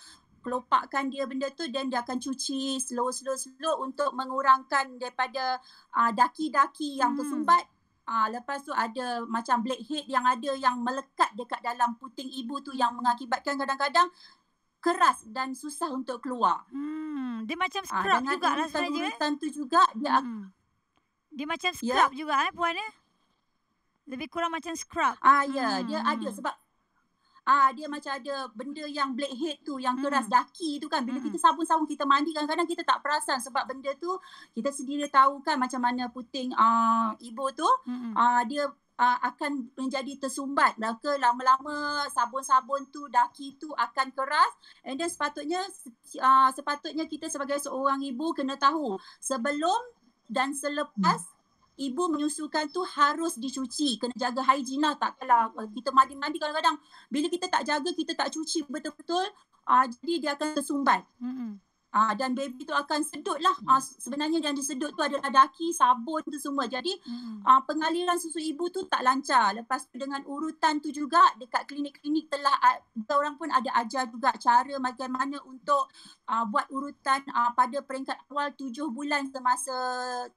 Speaker 2: kelopakkan dia benda tu dan dia akan cuci slow slow slow untuk mengurangkan daripada uh, daki-daki yang hmm. tersumbat Ah, lepas tu ada macam blackhead yang ada yang melekat dekat dalam puting ibu tu yang mengakibatkan kadang-kadang keras dan susah untuk keluar.
Speaker 1: Hmm, dia macam ah, scrub ah, juga lah sebenarnya. Dengan
Speaker 2: eh? tu juga dia hmm. Dia macam ya. scrub yeah. juga eh puan eh. Lebih kurang macam scrub. Ah ya, yeah. hmm. dia ada sebab ah dia macam ada benda yang blackhead tu yang hmm. keras daki tu kan bila hmm. kita sabun-sabun kita mandi kadang-kadang kita tak perasan sebab benda tu kita sendiri tahu kan macam mana puting ah ibu tu hmm. ah dia Uh, akan menjadi tersumbat maka lah lama-lama sabun-sabun tu daki tu akan keras and then sepatutnya uh, sepatutnya kita sebagai seorang ibu kena tahu sebelum dan selepas ibu menyusukan tu harus dicuci kena jaga hygiene lah takkanlah kita mandi-mandi kadang-kadang bila kita tak jaga kita tak cuci betul-betul uh, jadi dia akan tersumbat mm-hmm. Ah dan baby tu akan sedut lah. Ah hmm. sebenarnya yang disedut tu adalah daki, sabun tu semua. Jadi hmm. aa, ah, pengaliran susu ibu tu tak lancar. Lepas tu dengan urutan tu juga dekat klinik-klinik telah ada orang pun ada ajar juga cara bagaimana untuk aa, ah, buat urutan aa, ah, pada peringkat awal tujuh bulan semasa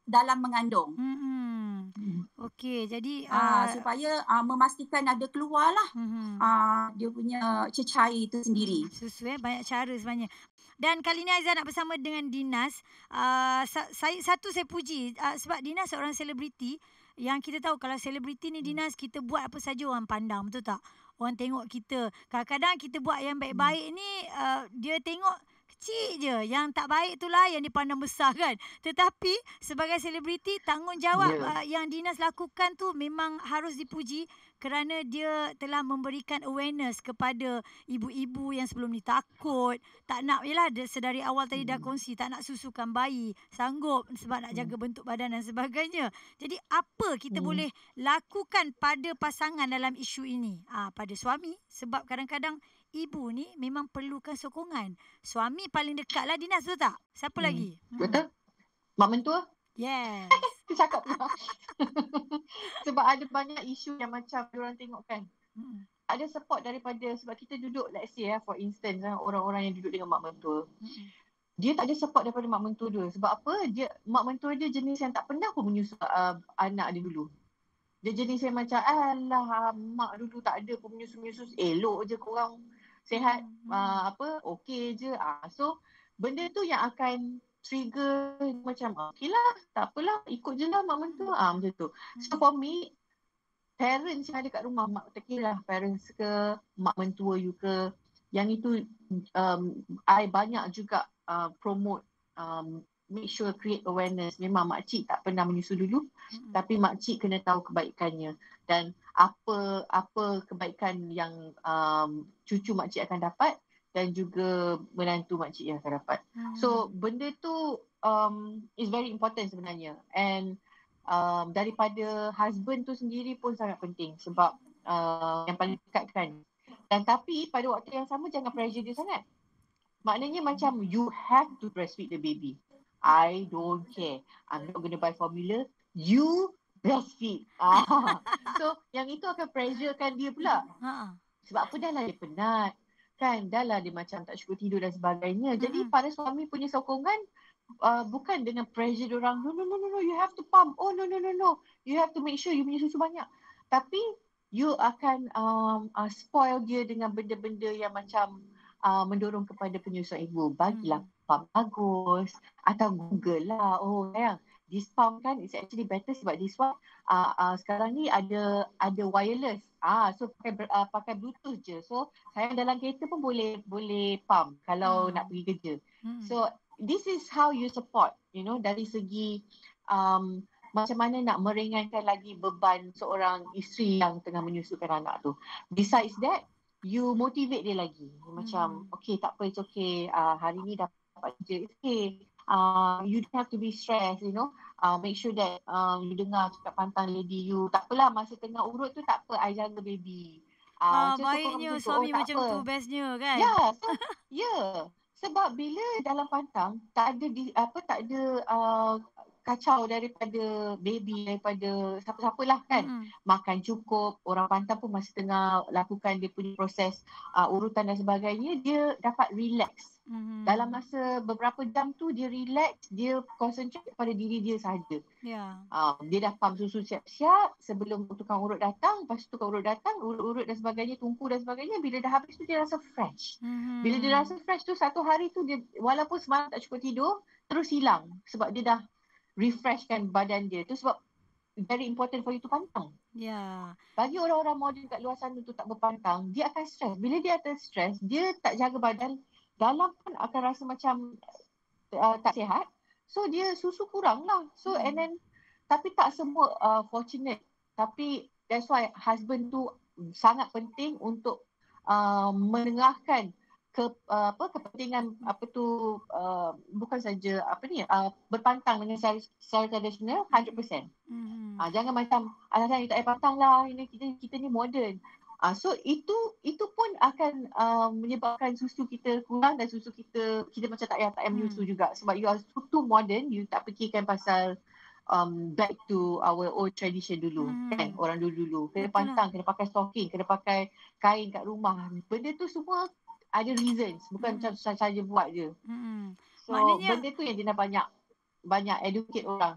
Speaker 2: dalam mengandung. Hmm. hmm. Okey, jadi aa, aa, supaya aa, memastikan ada keluarlah hmm. aa, dia
Speaker 1: punya cecair itu sendiri. Susu eh, banyak cara sebenarnya. Dan kali ni Aizan nak bersama dengan Dinas. Uh, saya, satu saya puji uh, sebab Dinas seorang selebriti. Yang kita tahu kalau selebriti ni hmm. Dinas kita buat apa saja orang pandang betul tak? Orang tengok kita. Kadang-kadang kita buat yang baik-baik hmm. ni uh, dia tengok kecil je yang tak baik itulah yang dipandang besar kan tetapi sebagai selebriti tanggungjawab yeah. Ya. uh, yang Dinas lakukan tu memang harus dipuji kerana dia telah memberikan awareness kepada ibu-ibu yang sebelum ni takut tak nak yalah sedari awal tadi dah hmm. kongsi tak nak susukan bayi sanggup sebab nak jaga hmm. bentuk badan dan sebagainya jadi apa kita hmm. boleh lakukan pada pasangan dalam isu ini ah ha, pada suami sebab kadang-kadang ibu ni memang perlukan sokongan. Suami paling dekat lah Dinas tu tak? Siapa
Speaker 4: hmm. lagi? Hmm. Betul. Mak mentua. Yes. Kita cakap pula. sebab ada banyak isu yang macam orang tengok kan. Hmm. Ada support daripada sebab kita duduk let's say eh, for instance eh, orang-orang yang duduk dengan mak mentua. Hmm. Dia tak ada support daripada mak mentua dia. Sebab apa? Dia mak mentua dia jenis yang tak pernah pun menyusui uh, anak dia dulu. Dia jenis yang macam alah mak dulu tak ada pun menyusui-menyusui elok je korang sehat hmm. uh, apa okey je uh, so benda tu yang akan trigger macam okey lah tak apalah ikut je lah mak mentua ah uh, macam tu so hmm. for me parents yang ada kat rumah mak tak lah, parents ke mak mentua you ke yang itu um, I banyak juga uh, promote um, make sure create awareness memang mak cik tak pernah menyusu dulu hmm tapi mak cik kena tahu kebaikannya dan apa apa kebaikan yang um, cucu makcik akan dapat dan juga menantu makcik yang akan dapat. Hmm. So benda tu um, is very important sebenarnya and um, daripada husband tu sendiri pun sangat penting sebab uh, yang paling dekat kan dan tapi pada waktu yang sama jangan pressure dia sangat. Maknanya macam you have to breastfeed the baby. I don't care. I'm not going to buy formula. You breastfeed. Ah. so yang itu akan kan dia pula. Ha. Sebab apa dah lah dia penat. Kan dah lah dia macam tak cukup tidur dan sebagainya. Jadi para suami punya sokongan uh, bukan dengan pressure orang. No, no, no, no, no. You have to pump. Oh, no, no, no, no. You have to make sure you punya susu banyak. Tapi you akan um, uh, spoil dia dengan benda-benda yang macam uh, mendorong kepada penyusuan ibu. Bagilah mm. pump bagus atau google lah. Oh sayang, this pump kan is actually better sebab this one uh, uh, sekarang ni ada ada wireless. Ah, so pakai uh, pakai bluetooth je. So saya dalam kereta pun boleh boleh pump kalau hmm. nak pergi kerja. Hmm. So this is how you support, you know, dari segi um macam mana nak meringankan lagi beban seorang isteri yang tengah menyusukan anak tu. Besides that, you motivate dia lagi. Macam hmm. okay, tak apa it's okay. Uh, hari ni dapat kerja. It's okay. Uh, you don't have to be stressed, you know uh, make sure that um, you dengar cakap pantang lady you. Tak apalah masa tengah urut tu tak apa I jaga baby. Uh, ah, ah baiknya tu, suami oh, macam apa. tu
Speaker 1: bestnya kan? Ya. Yeah,
Speaker 4: so, Yeah. Sebab bila dalam pantang tak ada di, apa tak ada uh, kacau daripada baby daripada siapa-siapa lah kan hmm. makan cukup orang pantang pun masih tengah lakukan dia punya proses uh, urutan dan sebagainya dia dapat relax hmm. dalam masa beberapa jam tu dia relax dia concentrate pada diri dia sahaja yeah. Ya. uh, dia dah pump susu siap-siap sebelum tukang urut datang lepas tu tukang urut datang urut-urut dan sebagainya tungku dan sebagainya bila dah habis tu dia rasa fresh hmm. bila dia rasa fresh tu satu hari tu dia walaupun semalam tak cukup tidur terus hilang sebab dia dah refreshkan badan dia. Itu sebab very important for you to pantang. Yeah. Bagi orang-orang moden kat luar sana tu tak berpantang, dia akan stres. Bila dia ada stres, dia tak jaga badan, dalam pun akan rasa macam uh, tak sihat. So dia susu kurang lah. So mm. and then, tapi tak semua uh, fortunate. Tapi that's why husband tu sangat penting untuk uh, menengahkan ke uh, apa kepentingan apa tu uh, bukan saja apa ni uh, berpantang dengan secara, secara tradisional 100%. Hmm. Uh, jangan macam anak saya tak pantang lah ini kita kita ni moden. Uh, ah, so itu itu pun akan uh, menyebabkan susu kita kurang dan susu kita kita macam tak payah tak payah hmm. susu mm. juga sebab you are too modern you tak fikirkan pasal um, back to our old tradition dulu hmm. kan orang dulu-dulu kena lah. pantang kena pakai stocking kena pakai kain kat rumah benda tu semua ada reasons bukan hmm. macam mm. saja buat je. Hmm. So Maknanya, benda tu yang dia nak banyak banyak educate orang.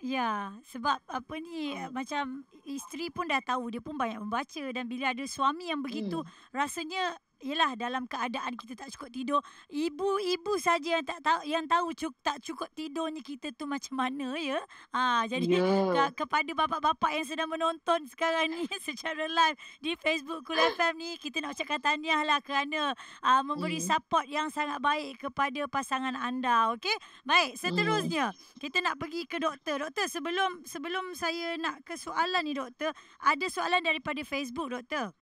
Speaker 1: Ya, sebab apa ni hmm. Eh, macam isteri pun dah tahu dia pun banyak membaca dan bila ada suami yang begitu hmm. rasanya yalah dalam keadaan kita tak cukup tidur ibu-ibu saja yang tak tahu yang tahu cuk, tak cukup tidurnya kita tu macam mana ya ha jadi yeah. ke, kepada bapa-bapa yang sedang menonton sekarang ni secara live di Facebook Kul FM ni kita nak ucapkan tahniah lah kerana aa, ha, memberi yeah. Hmm. support yang sangat baik kepada pasangan anda okay? baik hmm. seterusnya yeah. kita nak pergi ke doktor doktor sebelum sebelum saya nak ke soalan ni doktor ada soalan daripada Facebook doktor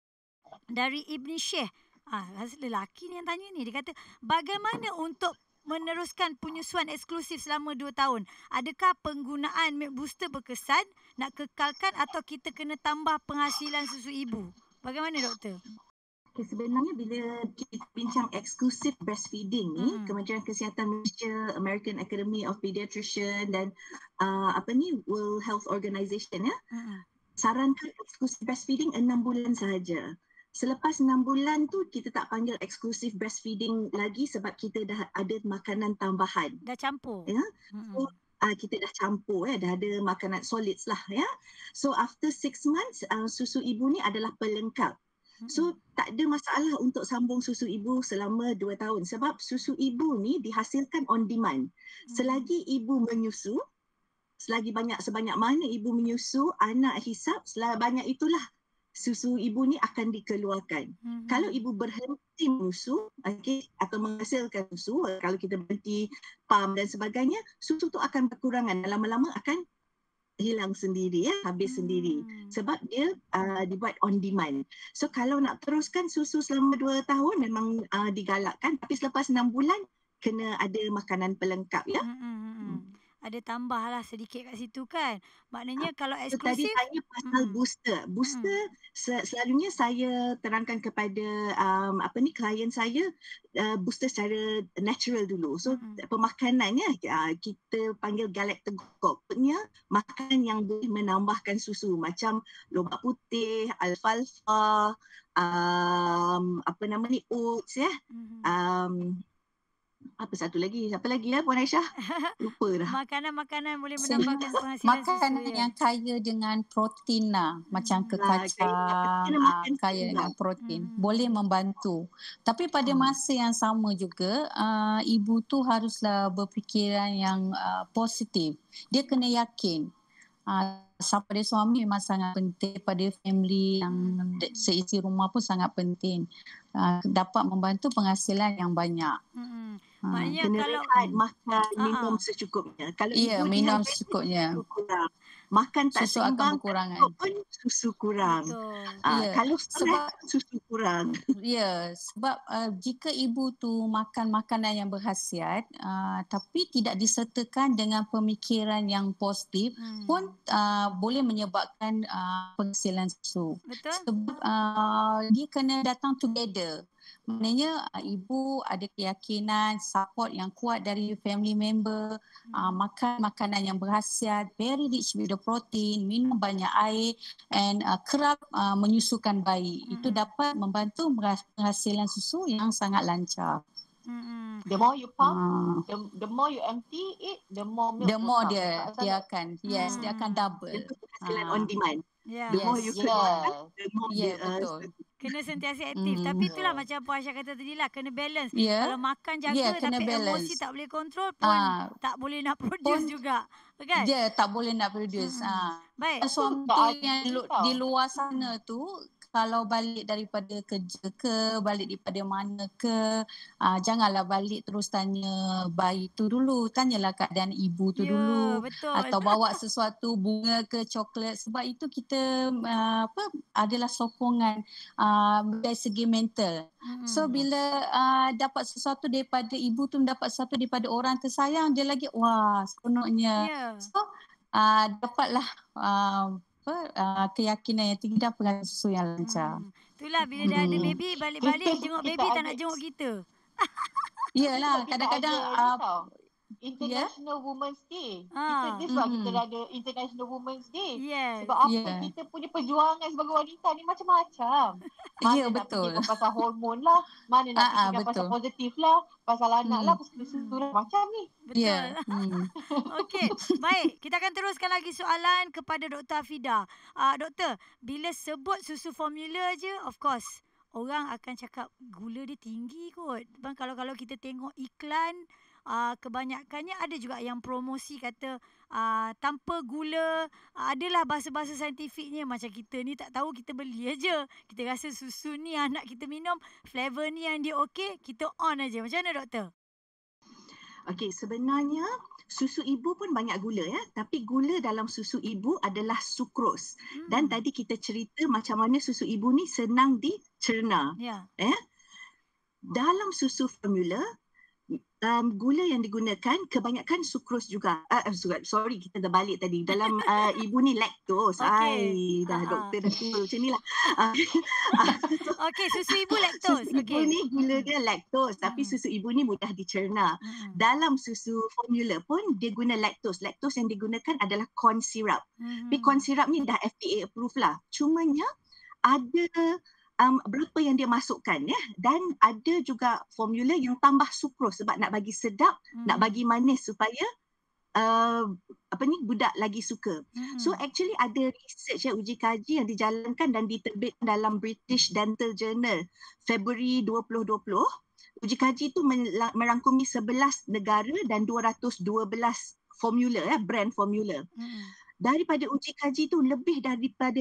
Speaker 1: dari Ibni Sheikh Ah, lelaki ni yang tanya ni. Dia kata, bagaimana untuk meneruskan penyusuan eksklusif selama 2 tahun? Adakah penggunaan milk booster berkesan nak kekalkan atau kita kena tambah penghasilan susu ibu? Bagaimana doktor? Okay,
Speaker 3: sebenarnya bila kita bincang eksklusif breastfeeding ni, hmm. Kementerian Kesihatan Malaysia, American Academy of Pediatrician dan uh, apa ni World Health Organization ya, hmm. sarankan eksklusif breastfeeding 6 bulan sahaja. Selepas 6 bulan tu kita tak panggil eksklusif breastfeeding lagi sebab kita dah ada makanan tambahan. Dah
Speaker 1: campur. Ya. So,
Speaker 3: mm-hmm. uh, kita dah campur ya, dah ada makanan solids lah ya. So after six months uh, susu ibu ni adalah pelengkap. So tak ada masalah untuk sambung susu ibu selama dua tahun sebab susu ibu ni dihasilkan on demand. Selagi ibu menyusu, selagi banyak sebanyak mana ibu menyusu, anak hisap, selagi banyak itulah susu ibu ni akan dikeluarkan. Mm-hmm. Kalau ibu berhenti susu okay, atau menghasilkan susu, kalau kita berhenti pam dan sebagainya, susu tu akan berkurangan. Lama-lama akan hilang sendiri ya habis hmm. sendiri sebab dia uh, dibuat on demand so kalau nak teruskan susu selama dua tahun memang uh, digalakkan tapi selepas enam bulan kena ada makanan pelengkap ya hmm.
Speaker 1: Hmm. hmm, hmm. hmm ada tambahlah sedikit kat situ kan. Maknanya Apa ah, kalau eksklusif tadi tanya pasal
Speaker 3: hmm. booster. Mm. Booster hmm. selalunya saya terangkan kepada um, apa ni klien saya uh, booster secara natural dulu. So hmm. pemakanannya uh, ah, kita panggil galak galactagogpnya makan yang boleh menambahkan susu macam lobak putih, alfalfa, um, apa nama ni oats ya. Hmm. Um, apa satu lagi? apa lagi lah
Speaker 2: Puan Aisyah? Lupa dah.
Speaker 1: Makanan-makanan boleh menambahkan penghasilan Makanan sesuai. yang
Speaker 2: kaya dengan protein lah. Macam hmm. kekacang, ah, kaya, ah, kaya, kaya dengan protein. Hmm. Boleh membantu. Tapi pada hmm. masa yang sama juga, uh, ibu tu haruslah berfikiran yang uh, positif. Dia kena yakin. Uh, sama pada suami memang sangat penting. Pada family yang hmm. seisi rumah pun sangat penting. Uh, dapat membantu penghasilan yang banyak. Hmm. Ah, Maknanya kena kalau rehat,
Speaker 3: makan uh-huh. minum secukupnya. Kalau yeah, ibu minum dihabis, secukupnya. Kurang.
Speaker 2: Makan tak susu seimbang, akan kurang. Kan? pun susu kurang. Uh, yeah. kalau stres sebab, susu kurang. Ya, yeah, sebab uh, jika ibu tu makan makanan yang berhasiat uh, tapi tidak disertakan dengan pemikiran yang positif hmm. pun uh, boleh menyebabkan uh, penghasilan susu. Betul. Sebab uh, dia kena datang together maknanya uh, ah, ibu ada keyakinan support yang kuat dari family member uh, makan makanan yang berhasiat very rich with the protein minum banyak air and uh, kerap uh, menyusukan bayi hmm. itu dapat membantu penghasilan susu yang sangat lancar hmm The more you pump, mm. the, the more you empty it, the more milk. The more dia dia akan mm. yes dia akan hmm. double. Uh. On demand. Yeah. The yes. more you yeah. pump, the more yeah, uh, dia. Betul. Uh,
Speaker 1: kena sentiasa aktif. Mm. Tapi itulah macam Puan Aisyah kata tadi lah, kena balance. Yeah. Kalau makan ya, jaga yeah, tapi balance. emosi tak boleh kontrol ah. pun uh,
Speaker 2: tak boleh nak produce pun, juga. Ya, yeah, tak boleh nak produce. Mm. Uh. Baik. Suami so, yang di luar sana tu, kalau balik daripada kerja ke, balik daripada mana ke, uh, janganlah balik terus tanya bayi tu dulu. Tanyalah keadaan ibu tu yeah, dulu. Betul. Atau bawa sesuatu bunga ke coklat. Sebab itu kita uh, apa adalah sokongan uh, dari segi mental. Hmm. So bila uh, dapat sesuatu daripada ibu tu, dapat sesuatu daripada orang tersayang, dia lagi wah seronoknya. Yeah. So uh, dapatlah uh, apa uh, keyakinan yang tinggi dan pengalaman susu yang lancar. Hmm.
Speaker 1: Itulah bila dah ada hmm. baby balik-balik jenguk baby tak nak jenguk
Speaker 4: kita.
Speaker 2: Iyalah kadang-kadang lah,
Speaker 1: ah,
Speaker 4: International yeah. Women's Day. Ha. Kita sebab mm kita dah mm-hmm. ada International Women's Day. Yes. Sebab apa yeah. kita punya perjuangan sebagai wanita ni macam-macam. Ya, mana yeah, nak betul. fikir pasal hormon lah. Mana nak ah, ah, fikir pasal positif lah. Pasal anak mm. lah. Pasal sesuatu lah. Macam ni.
Speaker 1: Betul. Yeah. Mm. okay. Baik. Kita akan teruskan lagi soalan kepada Dr. Afida. Uh, doktor, bila sebut susu formula je, of course, orang akan cakap gula dia tinggi kot. Bang, kalau-kalau kita tengok iklan, uh, kebanyakannya ada juga yang promosi kata uh, tanpa gula uh, adalah bahasa-bahasa saintifiknya macam kita ni tak tahu kita beli aja kita rasa susu ni anak kita minum flavor ni yang dia okey kita on aja macam mana doktor
Speaker 3: Okey sebenarnya susu ibu pun banyak gula ya tapi gula dalam susu ibu adalah sukros hmm. dan tadi kita cerita macam mana susu ibu ni senang
Speaker 1: dicerna ya yeah.
Speaker 3: eh dalam susu formula um, gula yang digunakan kebanyakan sukrus juga. Uh, sorry, kita dah balik tadi. Dalam uh, ibu ni lactose. Okay. Ay, dah uh-huh. doktor dah tua macam ni lah.
Speaker 1: okay, susu ibu lactose. Susu okay. ibu ni
Speaker 3: gula dia lactose. Tapi hmm. susu ibu ni mudah dicerna. Hmm. Dalam susu formula pun dia guna lactose. Lactose yang digunakan adalah corn syrup. Hmm. Tapi corn syrup ni dah FDA approve lah. Cumanya ada um, berapa yang dia masukkan ya dan ada juga formula yang tambah sukros sebab nak bagi sedap hmm. nak bagi manis supaya uh, apa ni budak lagi suka hmm. so actually ada research ya uji kaji yang dijalankan dan diterbitkan dalam British Dental Journal Februari 2020 Uji kaji itu merangkumi 11 negara dan 212 formula, ya, brand formula. Hmm. Daripada uji kaji itu, lebih daripada 50%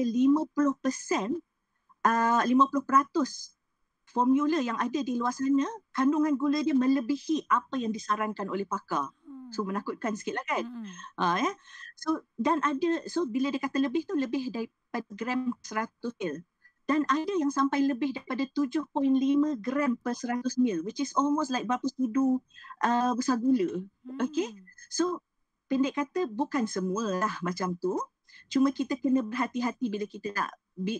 Speaker 3: Ah, uh, 50% formula yang ada di luar sana kandungan gula dia melebihi apa yang disarankan oleh pakar. Hmm. So menakutkan sikitlah kan. Ha hmm. uh, ya. Yeah. So dan ada so bila dia kata lebih tu lebih daripada gram 100 mil Dan ada yang sampai lebih daripada 7.5 gram per 100 mil, which is almost like berapa sudu uh, besar gula. Hmm. Okay. So pendek kata bukan semualah macam tu cuma kita kena berhati-hati bila kita nak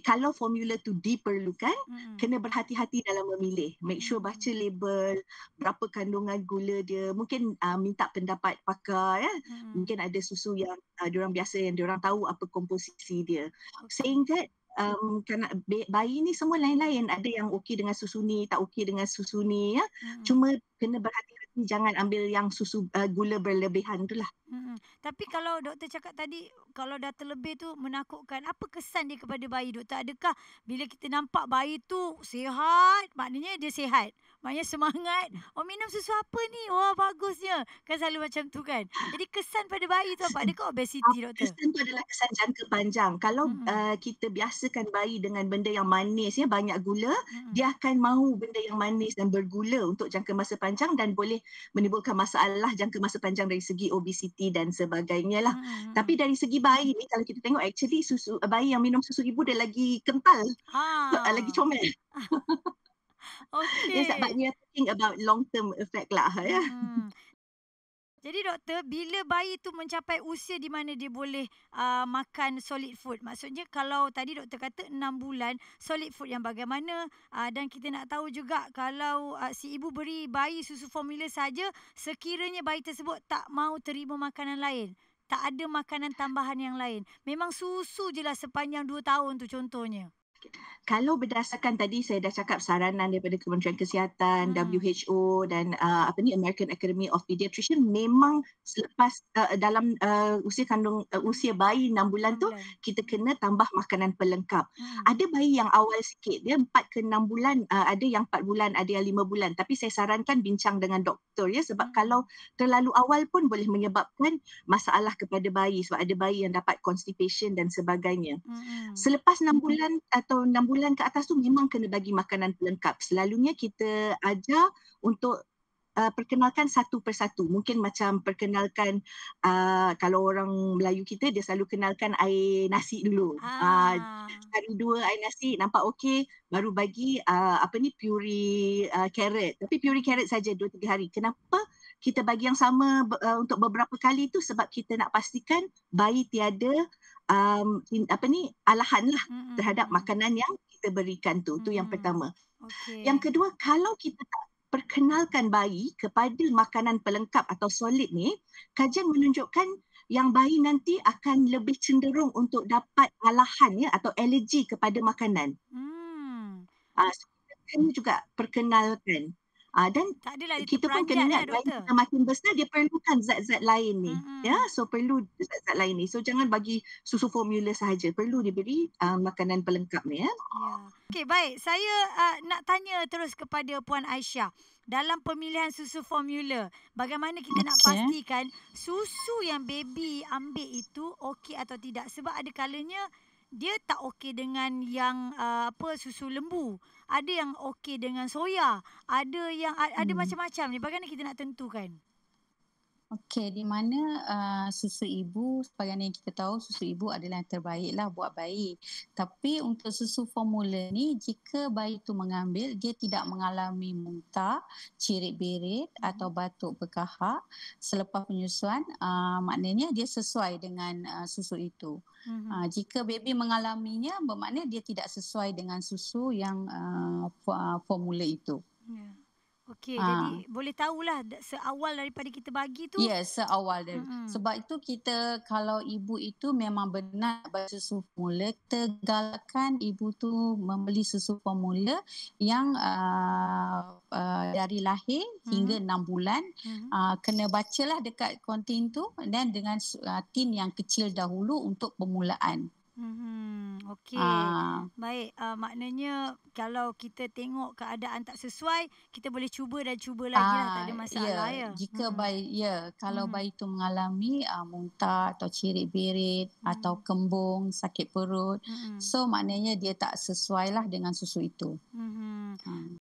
Speaker 3: kalau formula tu diperlukan hmm. kena berhati-hati dalam memilih make sure baca label berapa kandungan gula dia mungkin uh, minta pendapat pakar ya hmm. mungkin ada susu yang uh, diorang biasa yang orang tahu apa komposisi dia okay. saying that um kanak bayi ni semua lain-lain ada yang okey dengan susu ni tak okey dengan susu ni ya hmm. cuma kena berhati-hati jangan ambil yang susu uh, gula
Speaker 1: berlebihan itulah. Hmm. Tapi kalau doktor cakap tadi kalau dah terlebih tu menakutkan, apa kesan dia kepada bayi doktor? Adakah bila kita nampak bayi tu sihat, maknanya dia sihat. Maknanya semangat. Oh minum susu apa ni? Wah bagusnya. Kan selalu macam tu kan. Jadi kesan pada bayi tu apa? Adakah obesiti doktor? Kesan tu adalah kesan jangka panjang.
Speaker 3: Kalau hmm. uh, kita biasakan bayi dengan benda yang manis ya, banyak gula, hmm. dia akan mahu benda yang manis dan bergula untuk jangka masa panjang dan boleh menimbulkan masalah jangka masa panjang dari segi obesiti dan sebagainya lah. Hmm. Tapi dari segi bayi ni kalau kita tengok actually susu eh, bayi yang minum susu ibu dia lagi kental. Ha. Lagi comel.
Speaker 1: Okay. Yes, but
Speaker 3: we are thinking about long term effect lah. Ya. Hmm.
Speaker 1: Jadi doktor, bila bayi tu mencapai usia di mana dia boleh uh, makan solid food? Maksudnya kalau tadi doktor kata enam bulan solid food yang bagaimana uh, dan kita nak tahu juga kalau uh, si ibu beri bayi susu formula saja sekiranya bayi tersebut tak mau terima makanan lain, tak ada makanan tambahan yang lain. Memang susu jelah sepanjang dua tahun tu contohnya
Speaker 3: kalau berdasarkan tadi saya dah cakap saranan daripada Kementerian Kesihatan, hmm. WHO dan uh, apa ni American Academy of Pediatrician memang selepas uh, dalam uh, usia kandung uh, usia bayi 6 bulan tu hmm. kita kena tambah makanan pelengkap. Hmm. Ada bayi yang awal sikit dia 4 ke 6 bulan, uh, ada yang 4 bulan, ada yang 5 bulan tapi saya sarankan bincang dengan doktor ya sebab hmm. kalau terlalu awal pun boleh menyebabkan masalah kepada bayi sebab ada bayi yang dapat constipation dan sebagainya. Hmm. Selepas 6 bulan atau atau enam bulan ke atas tu memang kena bagi makanan pelengkap. Selalunya kita ajar untuk uh, perkenalkan satu persatu. Mungkin macam perkenalkan uh, kalau orang Melayu kita dia selalu kenalkan air nasi dulu. Cari ah. ah, uh, dua air nasi nampak okey baru bagi uh, apa ni puree uh, carrot. Tapi puree carrot saja dua tiga hari. Kenapa? Kita bagi yang sama uh, untuk beberapa kali tu sebab kita nak pastikan bayi tiada um, apa ni alahan lah mm-hmm. terhadap makanan yang kita berikan tu mm-hmm. tu yang pertama okay. yang kedua kalau kita perkenalkan bayi kepada makanan pelengkap atau solid ni kajian menunjukkan yang bayi nanti akan lebih cenderung untuk dapat alahan ya atau alergi kepada makanan. Hmm. Ah uh, juga perkenalkan. Uh, dan tak kita pun kena lah, ingat lah, kita makin besar dia perlukan zat-zat lain ni. Mm-hmm. Ya, so perlu zat-zat lain ni. So jangan bagi susu formula sahaja. Perlu diberi uh, makanan pelengkap ni ya. Yeah.
Speaker 1: Okey, baik. Saya uh, nak tanya terus kepada Puan Aisyah. Dalam pemilihan susu formula, bagaimana kita okay. nak pastikan susu yang baby ambil itu okey atau tidak? Sebab ada kalanya dia tak okey dengan yang uh, apa susu lembu ada yang okey dengan soya, ada yang ada hmm. macam-macam ni. Bagaimana kita nak tentukan?
Speaker 2: Okey, di mana uh, susu ibu, sebagaimana yang kita tahu, susu ibu adalah yang terbaik lah buat bayi. Tapi untuk susu formula ni, jika bayi tu mengambil, dia tidak mengalami muntah, cirit-birit hmm. atau batuk berkahak selepas penyusuan, uh, maknanya dia sesuai dengan uh, susu itu. Hmm. Uh, jika baby mengalaminya, bermakna dia tidak sesuai dengan susu yang uh, uh formula itu. Ya. Okey, ha. jadi boleh
Speaker 1: tahulah seawal daripada kita bagi
Speaker 2: tu. Ya, yes, seawal dia. Hmm. Sebab itu kita kalau ibu itu memang benar bagi susu formula, tegalkan ibu tu membeli susu formula yang uh, uh, dari lahir hmm. hingga mm-hmm. enam bulan. Hmm. Uh, kena bacalah dekat kontin tu dan dengan uh, tin yang kecil dahulu untuk permulaan. Hmm, okey. Ah.
Speaker 1: Baik, uh, maknanya kalau kita tengok keadaan tak sesuai, kita boleh cuba dan cuba lagi lah, tak ada ah, masalah ya. ya. Jika
Speaker 2: hmm. bayi ya, kalau hmm. bayi itu mengalami uh, muntah atau cirit birit hmm. atau kembung, sakit perut, hmm. so maknanya dia tak sesuai lah dengan susu itu.
Speaker 1: Hmm. hmm.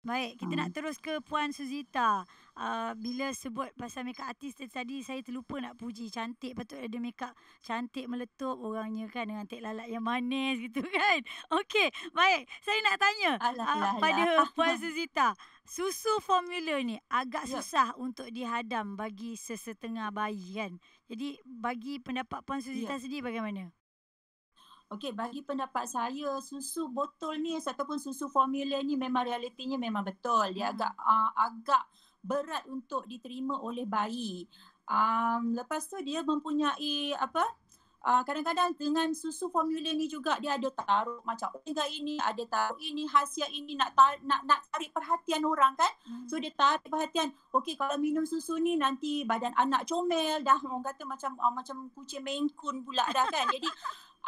Speaker 1: Baik, kita hmm. nak terus ke Puan Suzita. Uh, bila sebut pasal makeup artist tadi, saya terlupa nak puji. Cantik patut ada makeup cantik meletup orangnya kan dengan tek lalat yang manis gitu kan. Okey, baik. Saya nak tanya alah, alah, uh, pada Puan Suzita. Susu formula ni agak ya. susah untuk dihadam bagi
Speaker 2: sesetengah bayi kan. Jadi bagi pendapat Puan Suzita ya. sendiri bagaimana? Okey, bagi pendapat saya susu botol ni ataupun susu formula ni memang realitinya memang betul. Dia hmm. agak uh, agak berat untuk diterima oleh bayi. Um, lepas tu dia mempunyai apa? Uh, kadang-kadang dengan susu formula ni juga dia ada taruh macam omega ini, ada taruh ini, hasil ini nak tar- nak nak tarik perhatian orang kan. Hmm. So dia tarik perhatian, okey kalau minum susu ni nanti badan anak comel dah orang kata macam uh, macam kucing mengkun pula dah kan. Jadi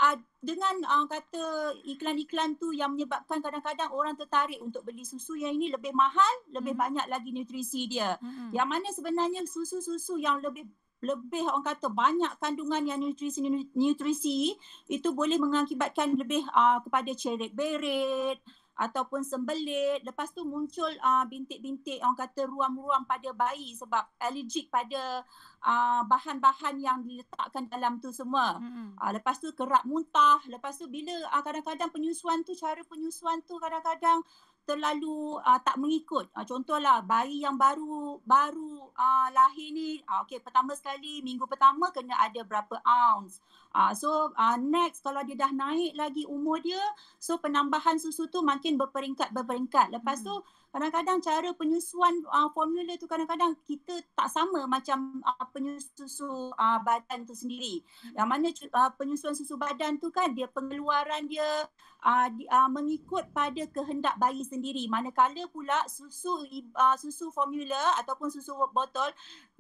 Speaker 2: uh, dengan uh, kata iklan-iklan tu yang menyebabkan kadang-kadang orang tertarik untuk beli susu yang ini lebih mahal, hmm lebih banyak lagi nutrisi dia. hmm Yang mana sebenarnya susu-susu yang lebih lebih orang kata banyak kandungan yang nutrisi nutrisi itu boleh mengakibatkan lebih uh, kepada cerit berit, ataupun sembelit lepas tu muncul uh, bintik-bintik orang kata ruam-ruam pada bayi sebab allergic pada uh, bahan-bahan yang diletakkan dalam tu semua hmm. uh, lepas tu kerap muntah lepas tu bila uh, kadang-kadang penyusuan tu cara penyusuan tu kadang-kadang terlalu uh, tak mengikut uh, contohlah bayi yang baru baru uh, lahir ni uh, okey pertama sekali minggu pertama kena ada berapa ounce Uh, so uh, next kalau dia dah naik lagi umur dia, so penambahan susu tu makin berperingkat-berperingkat. Lepas hmm. tu kadang-kadang cara penyusuan uh, formula tu kadang-kadang kita tak sama macam uh, penyusuan susu uh, badan tu sendiri. Hmm. Yang mana uh, penyusuan susu badan tu kan dia pengeluaran dia uh, di, uh, mengikut pada kehendak bayi sendiri. Manakala pula susu uh, susu formula ataupun susu botol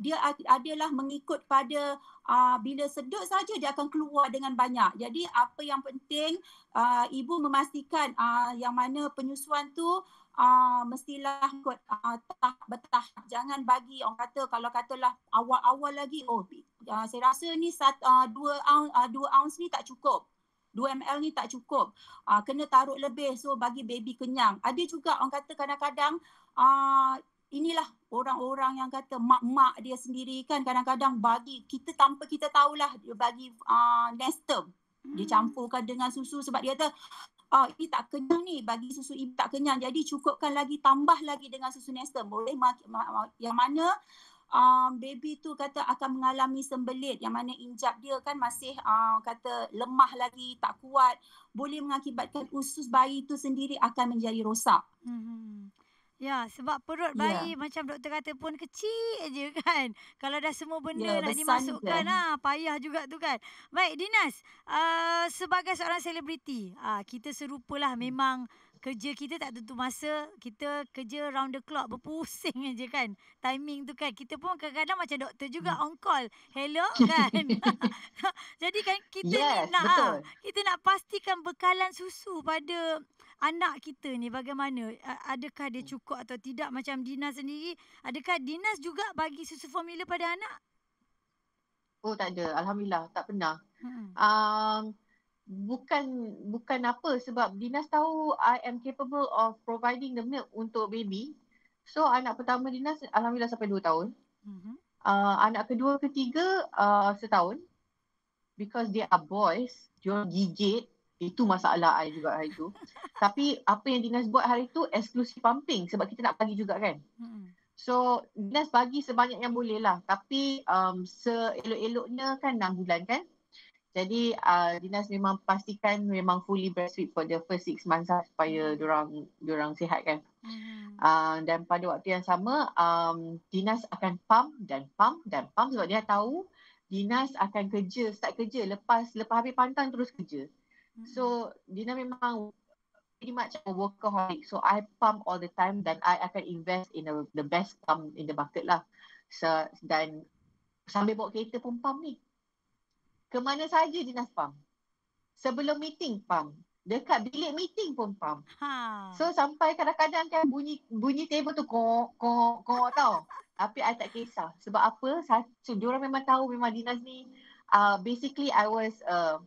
Speaker 2: dia adalah mengikut pada uh, bila sedut saja dia akan keluar dengan banyak. Jadi apa yang penting uh, ibu memastikan uh, yang mana penyusuan tu uh, mestilah ikut uh, bertahap. Jangan bagi orang kata kalau katalah awal-awal lagi oh uh, saya rasa ni 2 uh, ounce uh, dua ounce ni tak cukup. 2 ml ni tak cukup. Uh, kena taruh lebih so bagi baby kenyang. Ada juga orang kata kadang-kadang uh, inilah orang-orang yang kata mak-mak dia sendiri kan kadang-kadang bagi kita tanpa kita tahulah dia bagi uh, Nestum. Dia hmm. campurkan dengan susu sebab dia kata oh, ini tak kenyang ni bagi susu ibu tak kenyang. Jadi cukupkan lagi tambah lagi dengan susu Nestum. Boleh ma- ma- ma- yang mana um, baby tu kata akan mengalami sembelit yang mana injap dia kan masih uh, kata lemah lagi tak kuat boleh mengakibatkan usus bayi tu sendiri akan menjadi rosak. Hmm, hmm, Ya, sebab perut ya. bayi yeah. macam doktor kata pun kecil aje kan. Kalau dah
Speaker 1: semua benda yeah, ya, nak dimasukkan ah, ha, payah juga tu kan. Baik Dinas, uh, sebagai seorang selebriti, uh, kita serupalah hmm. memang kerja kita tak tentu masa kita kerja round the clock berpusing aja kan timing tu kan kita pun kadang-kadang macam doktor juga hmm. on call hello kan jadi kan kita yes, ni nak ah, betul. kita nak pastikan bekalan susu pada anak kita ni bagaimana adakah dia cukup atau tidak macam dinas sendiri adakah dinas juga bagi susu formula pada anak
Speaker 4: oh tak ada alhamdulillah tak pernah hmm. um, bukan bukan apa sebab Dinas tahu I am capable of providing the milk untuk baby. So anak pertama Dinas alhamdulillah sampai 2 tahun. Mm-hmm. Uh, anak kedua ketiga uh, setahun because they are boys, dia gigit. Itu masalah I juga hari tu. Tapi apa yang Dinas buat hari tu eksklusif pumping sebab kita nak bagi juga kan. Mm-hmm. So, Dinas bagi sebanyak yang boleh lah. Tapi, um, elok eloknya kan 6 bulan kan. Jadi uh, Dinas memang pastikan memang fully breastfeed for the first six months lah supaya hmm. diorang, diorang sihat kan. Mm. Uh, dan pada waktu yang sama, um, Dinas akan pump dan pump dan pump sebab dia tahu Dinas akan kerja, start kerja lepas lepas habis pantang terus kerja. Mm. So hmm. Dinas memang pretty much a workaholic. So I pump all the time dan I akan invest in the, the best pump in the market lah. So, dan sambil bawa kereta pun pump ni ke mana saja dinas pam. Sebelum meeting pam, dekat bilik meeting pun pam. Ha. So sampai kadang-kadang kan bunyi bunyi table tu kok kok kok tau. Tapi I tak kisah sebab apa? Satu, diorang memang tahu memang dinas ni uh, basically I was uh,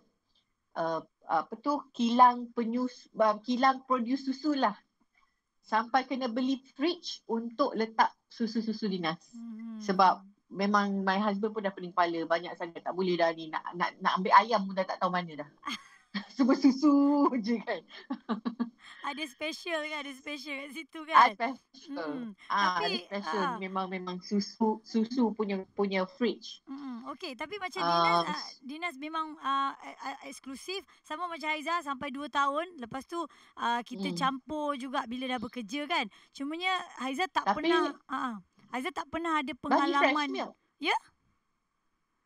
Speaker 4: uh, apa tu kilang penyus uh, kilang produce susu lah sampai kena beli fridge untuk letak susu-susu dinas hmm. sebab memang my husband pun dah pening kepala banyak sangat tak boleh dah ni nak nak nak ambil ayam pun dah tak tahu mana dah. Semua susu je kan.
Speaker 1: ada special kan? Ada special kat situ ah, kan? Ada special. Hmm. Ah, tapi, ada special. Uh,
Speaker 4: memang memang susu susu punya punya
Speaker 2: fridge.
Speaker 1: Hmm. Okay. Tapi macam uh, Dinas, um, ah, Dinas memang uh, eksklusif. Sama macam Haiza sampai 2 tahun. Lepas tu uh, kita hmm. campur juga bila dah bekerja kan? Cumanya Haiza tak tapi, pernah... Uh, Aiza tak pernah ada pengalaman. Bagi Ya? Yeah?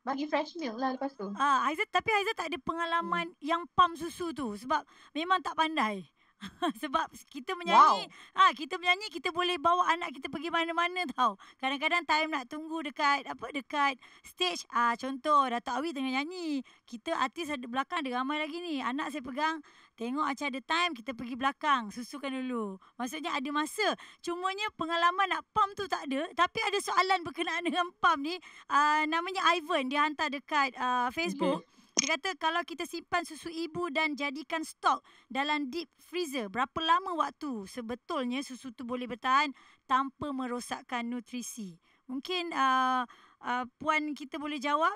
Speaker 1: Bagi fresh milk lah lepas tu. Ah, Aiza, tapi Aiza tak ada pengalaman hmm. yang pump susu tu. Sebab memang tak pandai. Sebab kita menyanyi, wow. ha, kita menyanyi kita boleh bawa anak kita pergi mana-mana tau. Kadang-kadang time nak tunggu dekat apa dekat stage ah ha, contoh Datuk Awi tengah nyanyi, kita artis ada belakang ada ramai lagi ni. Anak saya pegang, tengok aja ada time kita pergi belakang, susukan dulu. Maksudnya ada masa. Cuma Cumanya pengalaman nak pam tu tak ada, tapi ada soalan berkenaan dengan pam ni, uh, namanya Ivan dia hantar dekat uh, Facebook. Okay. Dia kata kalau kita simpan susu ibu dan jadikan stok dalam deep freezer, berapa lama waktu sebetulnya susu tu boleh bertahan tanpa merosakkan nutrisi? Mungkin uh, uh, puan kita boleh jawab.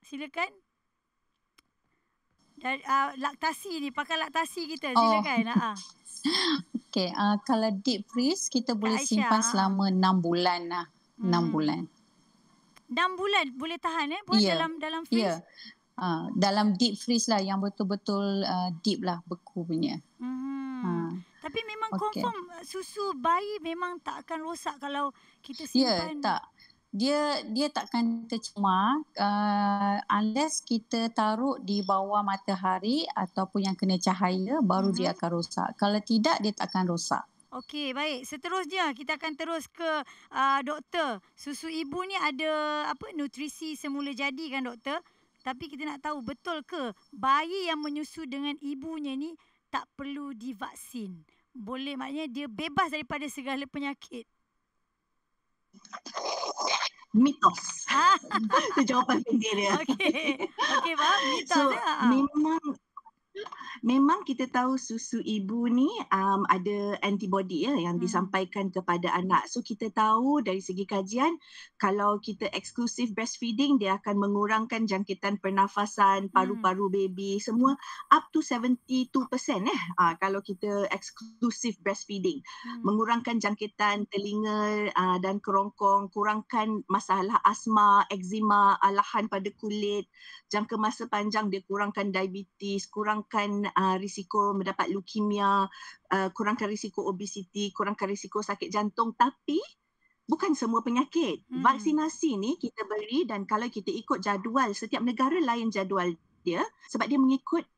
Speaker 1: Silakan. Dari uh, laktasi ni, pakai laktasi kita. Oh. Silakan. Oh.
Speaker 2: Okay, uh, kalau deep freeze kita boleh Aisyah. simpan ha. selama 6 bulan lah. Hmm. 6 bulan.
Speaker 1: 6 bulan boleh tahan eh? Buat yeah. dalam dalam ya. freeze. Yeah
Speaker 2: uh, dalam deep freeze lah yang betul-betul uh, deep lah beku punya.
Speaker 1: Mm-hmm. Uh.
Speaker 2: Tapi memang okay. confirm
Speaker 1: uh, susu bayi memang tak akan rosak kalau kita ya, simpan. Ya, yeah, tak.
Speaker 2: Dia dia takkan tercemar uh, unless kita taruh di bawah matahari ataupun yang kena cahaya baru mm-hmm. dia mhm. akan rosak. Kalau tidak dia tak akan rosak.
Speaker 1: Okey, baik. Seterusnya kita akan terus ke uh, doktor. Susu ibu ni ada apa nutrisi semula jadi kan doktor? Tapi kita nak tahu betul ke bayi yang menyusu dengan ibunya ni tak perlu divaksin. Boleh maknanya dia bebas daripada segala penyakit.
Speaker 3: Mitos. Ah. Itu jawapan pendek dia. Okey. Okey, faham? Mitos so, dia. Ya? Ah. Memang Memang kita tahu susu ibu ni um, ada antibodi ya yang hmm. disampaikan kepada anak. So kita tahu dari segi kajian kalau kita eksklusif breastfeeding dia akan mengurangkan jangkitan pernafasan hmm. paru-paru hmm. baby semua up to 72% eh uh, kalau kita eksklusif breastfeeding. Hmm. Mengurangkan jangkitan telinga uh, dan kerongkong, kurangkan masalah asma, eczema, alahan pada kulit, jangka masa panjang dia kurangkan diabetes, kurang kurangkan uh, risiko mendapat leukemia, uh, kurangkan risiko obesiti, kurangkan risiko sakit jantung tapi bukan semua penyakit. Hmm. Vaksinasi ni kita beri dan kalau kita ikut jadual setiap negara lain jadual dia sebab dia mengikut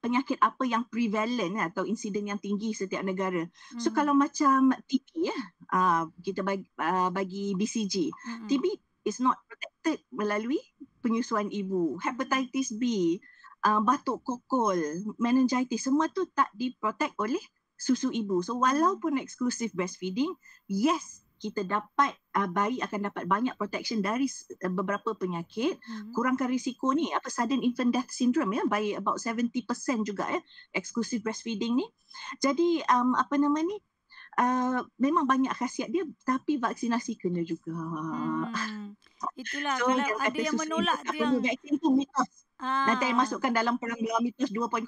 Speaker 3: penyakit apa yang prevalent eh, atau insiden yang tinggi setiap negara. Hmm. So kalau macam TB ya, eh, uh, kita bagi, uh, bagi BCG. Hmm. TB is not protected melalui penyusuan ibu. Hepatitis B uh, batuk kokol, meningitis, semua tu tak diprotect oleh susu ibu. So walaupun eksklusif breastfeeding, yes kita dapat uh, bayi akan dapat banyak protection dari uh, beberapa penyakit hmm. kurangkan risiko ni apa sudden infant death syndrome ya bayi about 70% juga ya exclusive breastfeeding ni jadi um, apa nama ni uh, memang banyak khasiat dia tapi vaksinasi kena juga hmm.
Speaker 1: itulah so, kalau ada yang menolak dia yang vaksin
Speaker 3: tu mitos
Speaker 1: Ah. Nanti saya masukkan
Speaker 3: dalam perang Glomitus 2.0.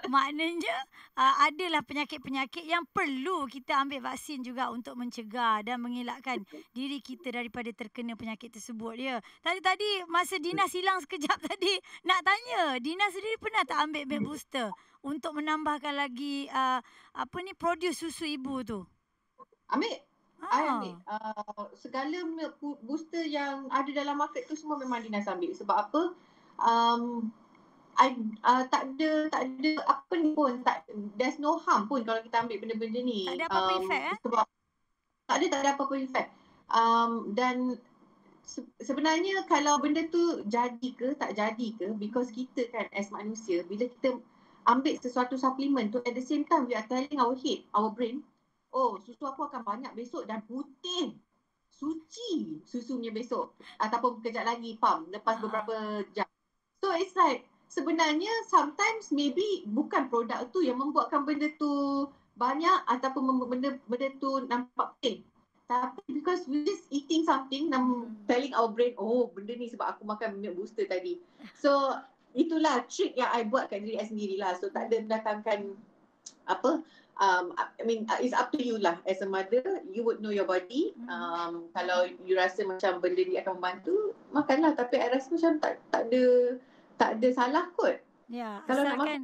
Speaker 1: Maknanya uh, adalah penyakit-penyakit yang perlu kita ambil vaksin juga untuk mencegah dan mengelakkan diri kita daripada terkena penyakit tersebut. Ya. Tadi-tadi masa Dina silang sekejap tadi nak tanya, Dina sendiri pernah tak ambil baby hmm. booster untuk menambahkan lagi uh, apa ni produce
Speaker 4: susu ibu tu? Ambil Ah. I ambil. Uh, segala booster yang ada dalam market tu semua memang Dinas ambil. Sebab apa? Um, I, uh, tak ada, tak ada apa ni pun. Tak, there's no harm pun kalau kita ambil benda-benda ni. Tak ada apa-apa um, efek eh? Sebab tak ada, tak ada apa-apa efek. Um, dan se- sebenarnya kalau benda tu jadi ke tak jadi ke because kita kan as manusia bila kita ambil sesuatu suplemen tu at the same time we are telling our head, our brain oh susu aku akan banyak besok dan putih suci susunya besok ataupun kejap lagi pam lepas ah. beberapa jam so it's like sebenarnya sometimes maybe bukan produk tu yang membuatkan benda tu banyak ataupun benda benda tu nampak putih tapi because we just eating something and hmm. telling our brain oh benda ni sebab aku makan minyak booster tadi so itulah trick yang I buat kat diri I sendirilah so tak ada mendatangkan apa um, I mean uh, it's up to you lah as a mother you would know your body hmm. um, kalau you rasa macam benda ni akan membantu makanlah tapi I rasa macam tak tak ada tak ada salah kot
Speaker 1: ya kalau asalkan makan,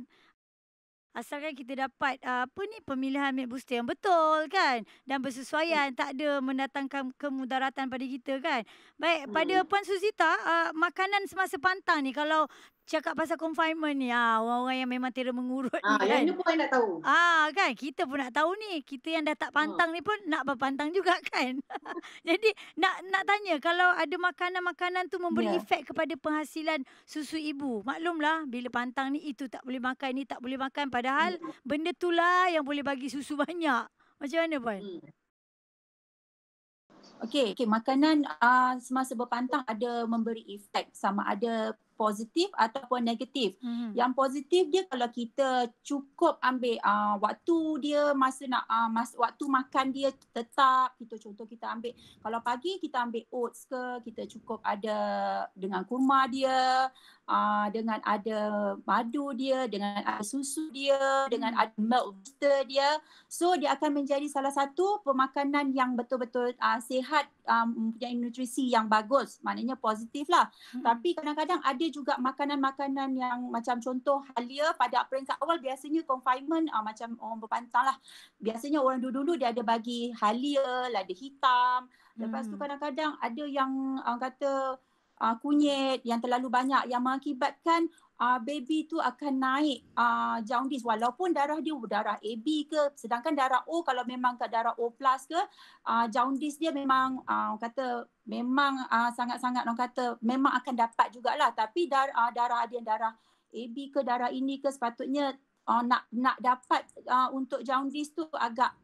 Speaker 1: asalkan kita dapat uh, apa ni pemilihan milk booster yang betul kan dan bersesuaian hmm. tak ada mendatangkan kemudaratan pada kita kan baik pada hmm. puan Suzita uh, makanan semasa pantang ni kalau cakap pasal confinement ni. Ah, orang-orang yang memang terer mengurut ah, ni kan. Yang ni pun nak tahu. Ah, kan? Kita pun nak tahu ni. Kita yang dah tak ah. pantang ah. ni pun nak berpantang juga kan. Jadi nak nak tanya kalau ada makanan-makanan tu memberi yeah. efek kepada penghasilan susu ibu. Maklumlah bila pantang ni itu tak boleh makan ni tak boleh makan padahal hmm. benda itulah yang boleh bagi susu banyak.
Speaker 2: Macam mana Puan? Hmm. Okey, okay, makanan uh, semasa berpantang ada memberi efek sama ada positif ataupun negatif. Hmm. Yang positif dia kalau kita cukup ambil uh, waktu dia masa nak uh, mas, waktu makan dia tetap kita contoh kita ambil kalau pagi kita ambil oats ke kita cukup ada dengan kurma dia uh, dengan ada madu dia dengan ada susu dia dengan hmm. ada milk butter dia so dia akan menjadi salah satu pemakanan yang betul-betul uh, sihat um, mempunyai nutrisi yang bagus maknanya positif lah hmm. tapi kadang-kadang ada ada juga makanan-makanan yang macam contoh halia pada peringkat awal biasanya confinement uh, macam orang berpantang lah. Biasanya orang dulu-dulu dia ada bagi halia, lada lah, hitam. Lepas hmm. tu kadang-kadang ada yang uh, kata uh, kunyit yang terlalu banyak yang mengakibatkan uh, baby tu akan naik uh, jaundice walaupun darah dia darah AB ke sedangkan darah O kalau memang kat darah O plus ke uh, jaundice dia memang uh, orang kata memang uh, sangat-sangat orang kata memang akan dapat jugalah tapi dar, uh, darah ada yang darah AB ke darah ini ke sepatutnya uh, nak nak dapat uh, untuk jaundis tu agak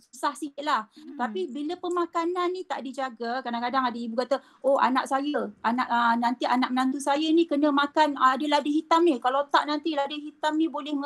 Speaker 2: susah sikit lah. Hmm. Tapi bila pemakanan ni tak dijaga, kadang-kadang ada ibu kata, oh anak saya, anak uh, nanti anak menantu saya ni kena makan uh, ah, ada lada hitam ni. Kalau tak nanti lada hitam ni boleh,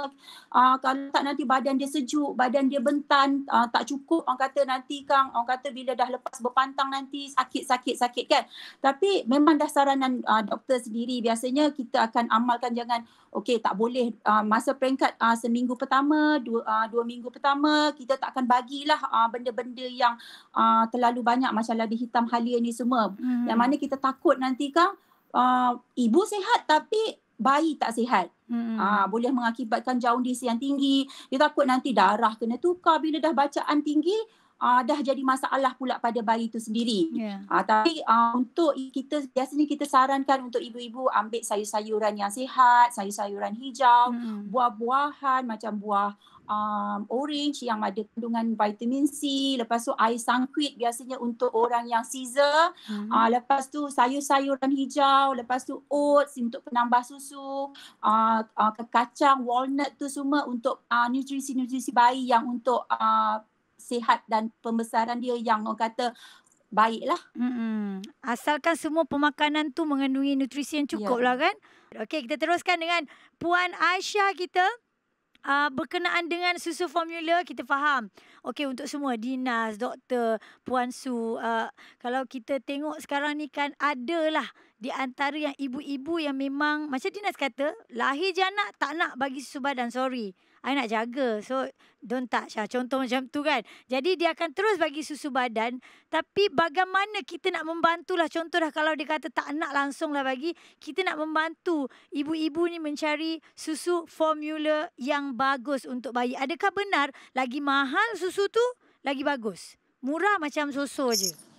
Speaker 2: uh, kalau tak nanti badan dia sejuk, badan dia bentan, uh, tak cukup. Orang kata nanti kang, orang kata bila dah lepas berpantang nanti sakit-sakit-sakit kan. Tapi memang dah saranan uh, doktor sendiri biasanya kita akan amalkan jangan okey tak boleh uh, masa peringkat uh, ah, seminggu pertama dua uh, dua minggu pertama kita tak akan bagilah uh, benda-benda yang uh, terlalu banyak macam lebih hitam halia ni semua hmm. yang mana kita takut nanti kan uh, ibu sihat tapi bayi tak sihat hmm. uh, boleh mengakibatkan jaundice yang tinggi dia takut nanti darah kena tukar bila dah bacaan tinggi uh, dah jadi masalah pula pada bayi itu sendiri. Yeah.
Speaker 1: Ya. Uh, tapi uh,
Speaker 2: untuk kita biasanya kita sarankan untuk ibu-ibu ambil sayur-sayuran yang sihat, sayur-sayuran hijau, hmm. buah-buahan macam buah um, orange yang ada kandungan vitamin C, lepas tu air sangkuit biasanya untuk orang yang seizure, hmm. uh, lepas tu sayur-sayuran hijau, lepas tu oats untuk penambah susu, uh, uh, kacang, walnut tu semua untuk uh, nutrisi-nutrisi bayi yang untuk uh, sihat dan pembesaran dia yang orang kata baiklah. Hmm. Asalkan semua pemakanan tu mengandungi nutrisi yang cukup ya. lah kan. Okey, kita teruskan dengan
Speaker 1: Puan Aisyah kita. Uh, berkenaan dengan susu formula, kita faham. Okey, untuk semua, dinas, doktor, puan su. Uh, kalau kita tengok sekarang ni kan, adalah di antara yang ibu-ibu yang memang, macam dinas kata, lahir je anak, tak nak bagi susu badan, sorry. I nak jaga. So don't touch lah. Contoh macam tu kan. Jadi dia akan terus bagi susu badan. Tapi bagaimana kita nak membantulah. Contoh lah kalau dia kata tak nak langsung lah bagi. Kita nak membantu ibu-ibu ni mencari susu formula yang bagus untuk bayi. Adakah benar lagi mahal susu tu lagi bagus? Murah macam susu je.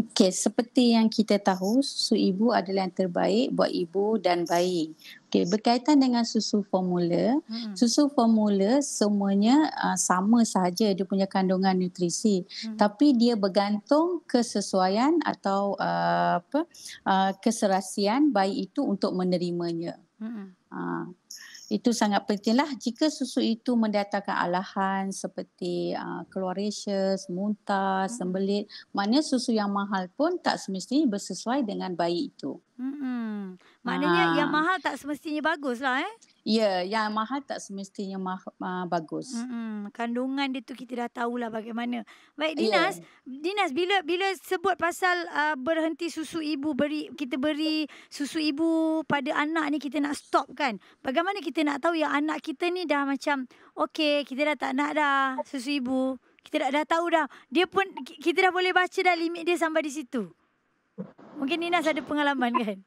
Speaker 2: Okey, seperti yang kita tahu, susu ibu adalah yang terbaik buat ibu dan bayi. Okey, berkaitan dengan susu formula, hmm. susu formula semuanya uh, sama sahaja dia punya kandungan nutrisi, hmm. tapi dia bergantung kesesuaian atau uh, apa uh, keserasian bayi itu untuk menerimanya. Hmm itu sangat pentinglah jika susu itu mendatangkan alahan seperti uh, keluar muntah, hmm. sembelit, maknanya susu yang mahal pun tak semestinya bersesuai dengan bayi itu.
Speaker 1: Hmm.
Speaker 2: Maknanya ha. yang
Speaker 1: mahal tak semestinya bagus lah eh.
Speaker 2: Ya, yang mahal tak semestinya ma- ma- ah, bagus. Mm-hmm.
Speaker 1: Kandungan dia tu kita dah tahulah bagaimana. Baik ya. Dinas, yeah. Dinas bila bila sebut pasal uh, berhenti susu ibu beri kita beri susu ibu pada anak ni kita nak stop kan. Bagaimana kita nak tahu yang anak kita ni dah macam okey, kita dah tak nak dah susu ibu. Kita dah, dah tahu dah. Dia pun kita dah boleh baca dah limit dia sampai di situ.
Speaker 4: Mungkin Dinas ada pengalaman kan?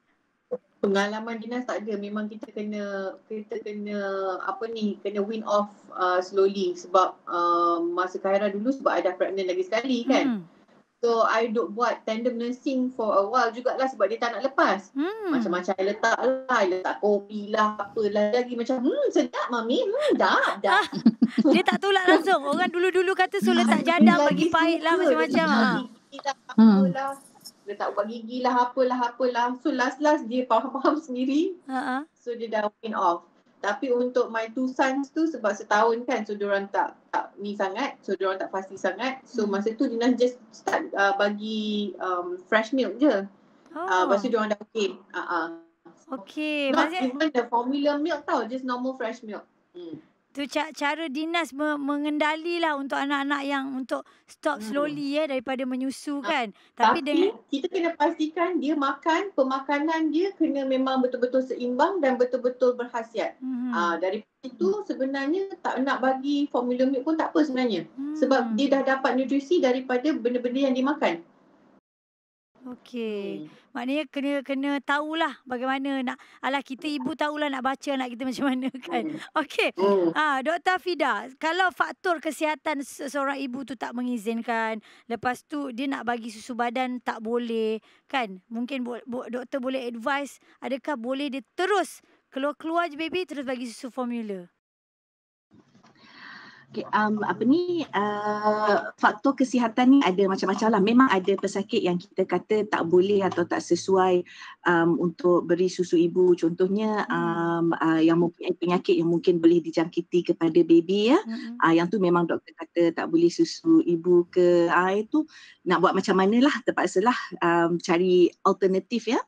Speaker 4: pengalaman dinas tak ada memang kita kena kita kena apa ni kena win off uh, slowly sebab uh, masa Khaira dulu sebab ada pregnant lagi sekali kan hmm. so I duk buat tandem nursing for a while jugalah sebab dia tak nak lepas hmm. macam-macam I letak lah I letak kopi lah apa lah, lagi macam hmm sedap mami hmm dah dah dia tak tulak langsung
Speaker 1: orang dulu-dulu kata so letak jadang bagi pahit lah macam-macam ah.
Speaker 4: lah. hmm. Lah dia tak ubah gigi lah apalah apalah so last last dia faham-faham sendiri uh-huh. so dia dah win off tapi untuk my two sons tu sebab setahun kan so diorang tak tak ni sangat so diorang tak pasti sangat so hmm. masa tu Dina just start uh, bagi um, fresh milk je ah, oh. uh, lepas tu diorang dah okay uh-huh.
Speaker 1: okay not Maksud... even the formula milk tau just normal fresh milk hmm tu cara dinas mengendali lah untuk anak-anak yang untuk stop hmm. slowly ya eh daripada menyusu ha. kan ah, tapi, tapi dengan
Speaker 4: kita kena pastikan dia makan pemakanan dia kena memang betul-betul seimbang dan betul-betul berkhasiat hmm. ah dari itu sebenarnya tak nak bagi formula milk pun tak apa sebenarnya hmm. sebab dia dah dapat nutrisi daripada benda-benda yang dimakan
Speaker 1: Okey. Hmm. Maknanya kena kena tahulah bagaimana nak alah kita ibu tahulah nak baca anak kita macam mana kan. Hmm. Okey. Hmm. Ah Dr. Fida, kalau faktor kesihatan seorang ibu tu tak mengizinkan, lepas tu dia nak bagi susu badan tak boleh kan? Mungkin bo- bo- doktor boleh advise adakah boleh dia terus keluar-keluar je baby terus bagi susu formula? um,
Speaker 3: apa ni uh, faktor kesihatan ni ada macam-macam lah. Memang ada pesakit yang kita kata tak boleh atau tak sesuai um, untuk beri susu ibu. Contohnya um, uh, yang mempunyai penyakit yang mungkin boleh dijangkiti kepada baby ya. Mm-hmm. Uh, yang tu memang doktor kata tak boleh susu ibu ke. Uh, itu nak buat macam manalah terpaksalah um, cari alternatif ya.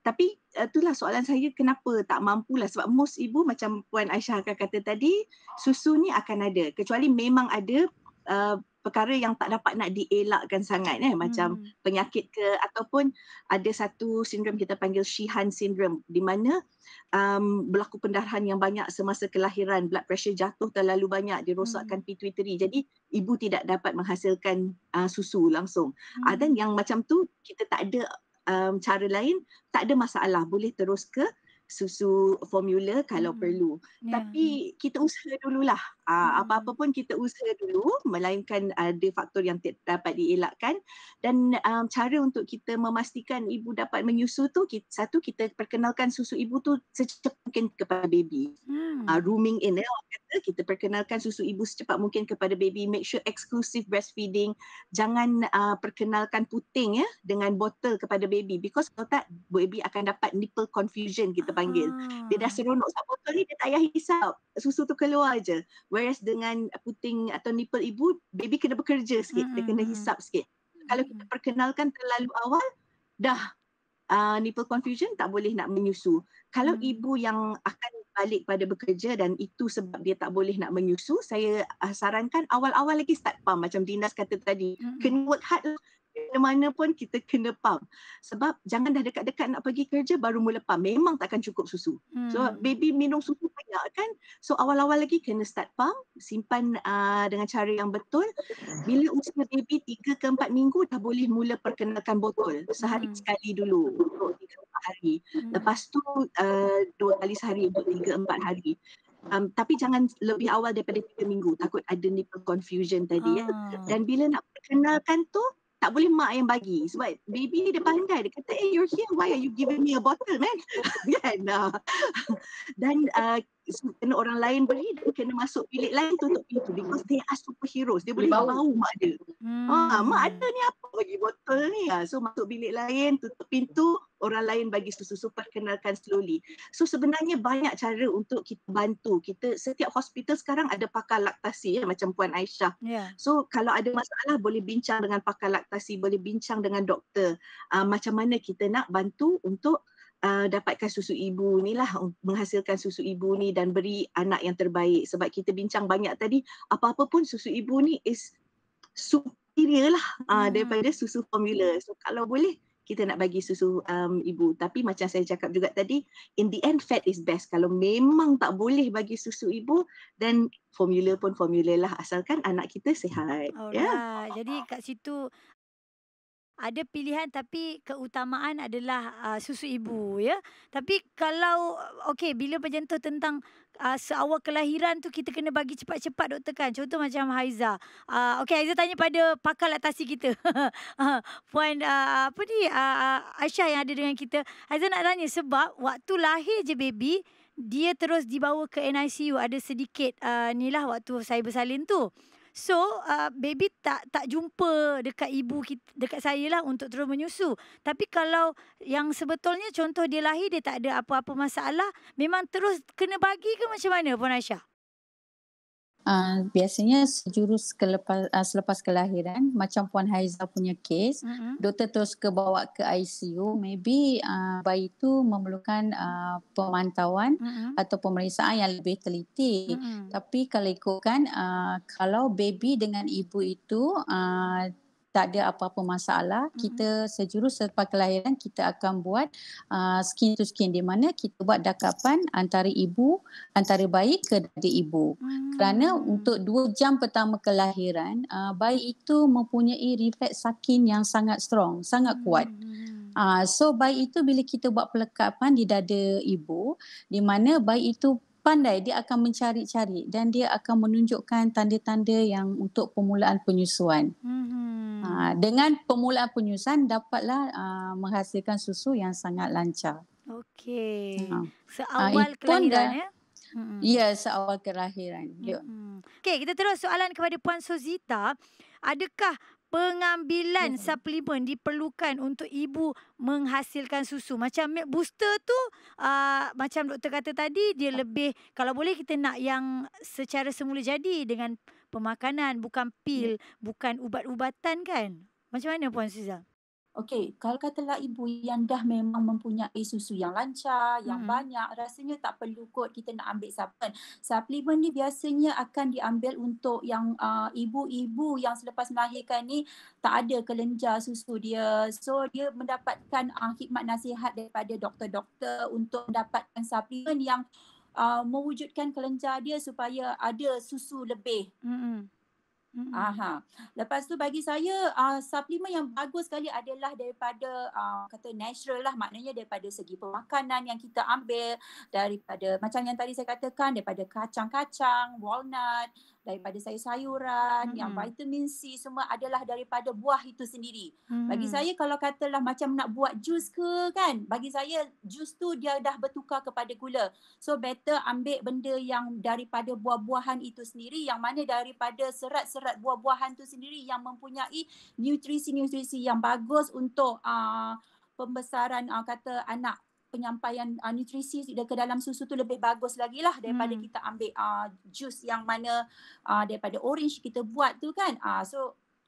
Speaker 3: Tapi uh, itulah soalan saya kenapa tak mampu lah sebab most ibu macam Puan Aisyah akan kata tadi susu ni akan ada kecuali memang ada uh, perkara yang tak dapat nak dielakkan sangat eh macam hmm. penyakit ke ataupun ada satu sindrom kita panggil Sheehan syndrome di mana um, berlaku pendarahan yang banyak semasa kelahiran blood pressure jatuh terlalu banyak dirosakkan hmm. pituitary jadi ibu tidak dapat menghasilkan uh, susu langsung ah, hmm. uh, yang macam tu kita tak ada um, cara lain tak ada masalah boleh terus ke susu formula kalau hmm. perlu yeah. tapi kita usaha dululah uh, apa-apa pun kita usaha dulu melainkan ah, ada faktor yang t- dapat dielakkan dan um, cara untuk kita memastikan ibu dapat menyusu tu kita, satu kita perkenalkan susu ibu tu secepat mungkin kepada baby hmm. uh, rooming in eh, kata kita perkenalkan susu ibu secepat mungkin kepada baby make sure exclusive breastfeeding jangan uh, perkenalkan puting ya dengan botol kepada baby because kalau tak baby akan dapat nipple confusion kita panggil hmm. dia dah seronok sebab botol ni dia tak payah hisap susu tu keluar aje whereas dengan puting atau nipple ibu baby kena bekerja sikit hmm. dia kena hisap sikit hmm. kalau kita perkenalkan terlalu awal dah uh, nipple confusion tak boleh nak menyusu. Kalau hmm. ibu yang akan balik pada bekerja dan itu sebab dia tak boleh nak menyusu, saya uh, sarankan awal-awal lagi start pump macam Dinas kata tadi. Hmm. Kena work hard lah. Di mana pun kita kena pump. Sebab jangan dah dekat-dekat nak pergi kerja baru mula pump. Memang tak akan cukup susu. Hmm. So baby minum susu banyak kan. So awal-awal lagi kena start pump. Simpan uh, dengan cara yang betul. Bila usia baby 3 ke 4 minggu dah boleh mula perkenalkan botol. Sehari hmm. sekali dulu. Untuk 3 hari. Hmm. Lepas tu uh, ah, 2 kali sehari untuk 3-4 hari. Um, tapi jangan lebih awal daripada 3 minggu takut ada ni confusion tadi ya. ah. ya dan bila nak perkenalkan tu tak boleh mak yang bagi sebab baby dia pandai dia kata eh hey, you're here why are you giving me a bottle man kan ah. dan uh, kena orang lain beri dan kena masuk bilik lain tutup pintu because they are superheroes dia boleh bau, bau mak dia hmm. ha, mak ada ni apa bagi botol ni ha, so masuk bilik lain tutup pintu orang lain bagi susu super kenalkan slowly so sebenarnya banyak cara untuk kita bantu kita setiap hospital sekarang ada pakar laktasi ya, macam Puan Aisyah yeah. so kalau ada masalah boleh bincang dengan pakar laktasi boleh bincang dengan doktor uh, macam mana kita nak bantu untuk Uh, dapatkan susu ibu ni lah um, menghasilkan susu ibu ni dan beri anak yang terbaik sebab kita bincang banyak tadi apa-apa pun susu ibu ni is superior lah uh, hmm. uh, daripada susu formula so kalau boleh kita nak bagi susu um, ibu tapi macam saya cakap juga tadi in the end fat is best kalau memang tak boleh bagi susu ibu then formula pun formula lah asalkan anak kita sihat Oh yeah.
Speaker 1: jadi kat situ ada pilihan tapi keutamaan adalah uh, susu ibu ya. Tapi kalau okey bila penjentuh tentang uh, seawal kelahiran tu kita kena bagi cepat-cepat doktor kan. Contoh macam Haiza. Uh, okey Haiza tanya pada pakar laktasi kita. Puan uh, apa ni uh, Aisyah yang ada dengan kita. Haiza nak tanya sebab waktu lahir je baby dia terus dibawa ke NICU ada sedikit uh, lah waktu saya bersalin tu. So uh, baby tak tak jumpa dekat ibu kita, dekat saya lah untuk terus menyusu. Tapi kalau yang sebetulnya contoh dia lahir dia tak ada apa-apa masalah. Memang terus kena bagi ke macam mana Puan Aisyah?
Speaker 2: Ah, biasanya sejurus kelepas, uh, ah, selepas kelahiran macam puan Haiza punya kes mm-hmm. doktor terus ke bawa ke ICU maybe uh, bayi itu memerlukan uh, pemantauan mm-hmm. atau pemeriksaan yang lebih teliti mm-hmm. tapi kalau ikutkan uh, kalau baby dengan ibu itu uh, tak ada apa-apa masalah mm-hmm. kita sejurus selepas kelahiran kita akan buat uh, skin to skin di mana kita buat dakapan antara ibu antara bayi ke dada ibu mm-hmm. kerana untuk dua jam pertama kelahiran uh, bayi itu mempunyai refleks sakin yang sangat strong sangat kuat mm-hmm. uh, so bayi itu bila kita buat pelekapan di dada ibu di mana bayi itu pandai dia akan mencari-cari dan dia akan menunjukkan tanda-tanda yang untuk permulaan penyusuan. Mm-hmm. Ah, dengan permulaan penyusuan dapatlah ah, menghasilkan susu yang sangat lancar.
Speaker 1: Okey. Ah. Seawal ha, kelahiran dah, ya.
Speaker 2: Mm-hmm. Ya, seawal kelahiran. Mm-hmm.
Speaker 1: Okey, kita terus soalan kepada Puan Sozita. Adakah pengambilan mm-hmm. suplemen diperlukan untuk ibu menghasilkan susu? Macam milk booster tu, uh, macam doktor kata tadi, dia lebih, kalau boleh kita nak yang secara semula jadi dengan pemakanan,
Speaker 2: bukan pil, yeah. bukan ubat-ubatan kan? Macam mana Puan Sozita? Okey, kalau katalah ibu yang dah memang mempunyai susu yang lancar, yang hmm. banyak, rasanya tak perlu kot kita nak ambil suplemen. Suplemen ni biasanya akan diambil untuk yang uh, ibu-ibu yang selepas melahirkan ni tak ada kelenjar susu dia. So dia mendapatkan uh, khidmat nasihat daripada doktor-doktor untuk mendapatkan suplemen yang uh, mewujudkan kelenjar dia supaya ada susu lebih. Hmm. Hmm. Aha. Lepas tu bagi saya uh, suplemen yang bagus sekali adalah daripada uh, kata natural lah maknanya daripada segi pemakanan yang kita ambil daripada macam yang tadi saya katakan daripada kacang-kacang, walnut, daripada sayur-sayuran hmm. yang vitamin C semua adalah daripada buah itu sendiri. Hmm. Bagi mm. saya kalau katalah macam nak buat jus ke kan, bagi saya jus tu dia dah bertukar kepada gula. So better ambil benda yang daripada buah-buahan itu sendiri yang mana daripada serat-serat buah-buahan itu sendiri yang mempunyai nutrisi-nutrisi yang bagus untuk uh, pembesaran uh, kata anak penyampaian uh, nutrisi ke dalam susu tu lebih bagus lagi lah daripada hmm. kita ambil uh, jus yang mana uh, daripada orange kita buat tu kan. Uh, so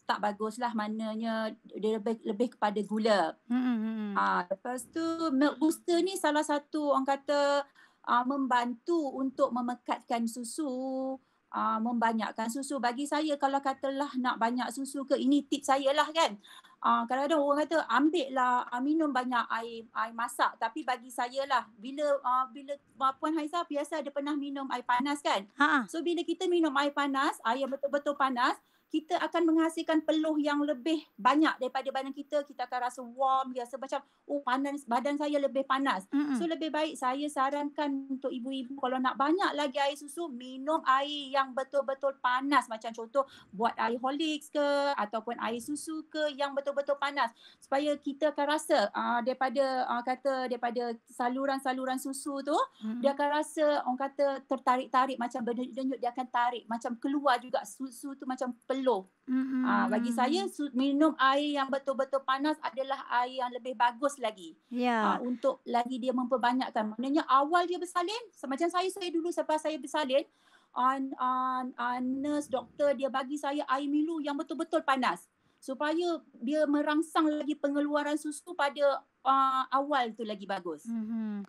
Speaker 2: tak bagus lah mananya dia lebih, lebih kepada gula. Hmm. Uh, lepas tu milk booster ni salah satu orang kata uh, membantu untuk memekatkan susu. Uh, membanyakkan susu. Bagi saya kalau katalah nak banyak susu ke ini tip saya lah kan uh, kadang-kadang orang kata ambil lah uh, ah, minum banyak air air masak tapi bagi saya lah bila uh, bila uh, puan Haiza biasa dia pernah minum air panas kan ha. so bila kita minum air panas air betul-betul panas kita akan menghasilkan peluh yang lebih banyak daripada badan kita kita akan rasa warm dia rasa macam oh panas badan saya lebih panas mm-hmm. so lebih baik saya sarankan untuk ibu-ibu kalau nak banyak lagi air susu minum air yang betul-betul panas macam contoh buat air holics ke ataupun air susu ke yang betul-betul panas supaya kita akan rasa uh, daripada uh, kata daripada saluran-saluran susu tu mm-hmm. dia akan rasa orang kata tertarik-tarik macam denyut-denyut dia akan tarik macam keluar juga susu tu macam peluh telur.
Speaker 1: Mm-hmm. Ha, bagi saya
Speaker 2: minum air yang betul-betul panas adalah air yang lebih bagus lagi. Yeah. Ya. Ha, untuk lagi dia memperbanyakkan. Maknanya awal dia bersalin, macam saya saya dulu selepas saya bersalin, an an an nurse doktor dia bagi saya air milu yang betul-betul panas supaya dia merangsang lagi pengeluaran susu pada uh, awal tu lagi bagus. Mm-hmm.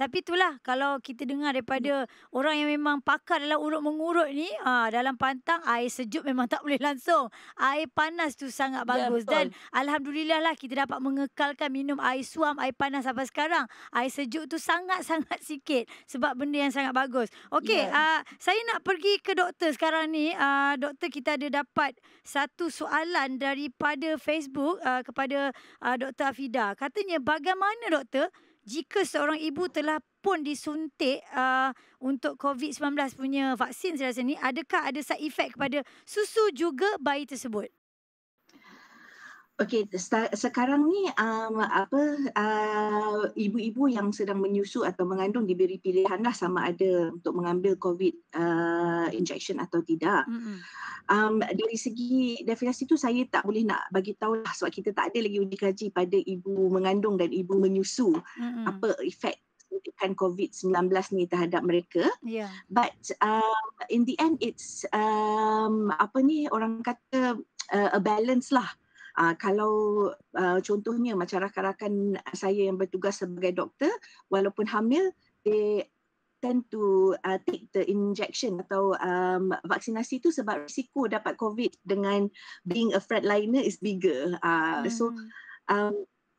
Speaker 2: Tapi itulah
Speaker 1: kalau kita dengar hmm. daripada hmm. orang yang memang pakar dalam urut-mengurut ni, ha, dalam pantang air sejuk memang tak boleh langsung. Air panas tu sangat bagus. Yeah, Dan Alhamdulillah lah kita dapat mengekalkan minum air suam, air panas sampai sekarang. Air sejuk tu sangat-sangat sikit sebab benda yang sangat bagus. Okey, yeah. Ya. uh, saya nak pergi ke doktor sekarang ni. Uh, doktor kita ada dapat satu soalan daripada Facebook uh, kepada uh, ah, Dr. Afida. Katanya bagaimana doktor jika seorang ibu telah pun disuntik uh, untuk COVID-19 punya vaksin saya rasa ni, adakah ada side effect kepada susu juga bayi tersebut?
Speaker 3: Okey, sekarang ni um, apa uh, ibu-ibu yang sedang menyusu atau mengandung diberi pilihan lah sama ada untuk mengambil COVID uh, injection atau tidak. Mm-hmm. Um, dari segi definisi tu saya tak boleh nak bagi tahu lah sebab kita tak ada lagi uji kaji pada ibu mengandung dan ibu menyusu
Speaker 2: mm-hmm. apa
Speaker 3: efek kan COVID-19 ni terhadap mereka. Yeah. But um, in the end it's um, apa ni orang kata uh, a balance lah. Ah, kalau uh, contohnya macam rakan-rakan saya yang bertugas sebagai doktor walaupun hamil they tend to uh, take the injection atau um, vaksinasi itu sebab risiko dapat covid dengan being a frontliner is bigger uh, hmm. so um,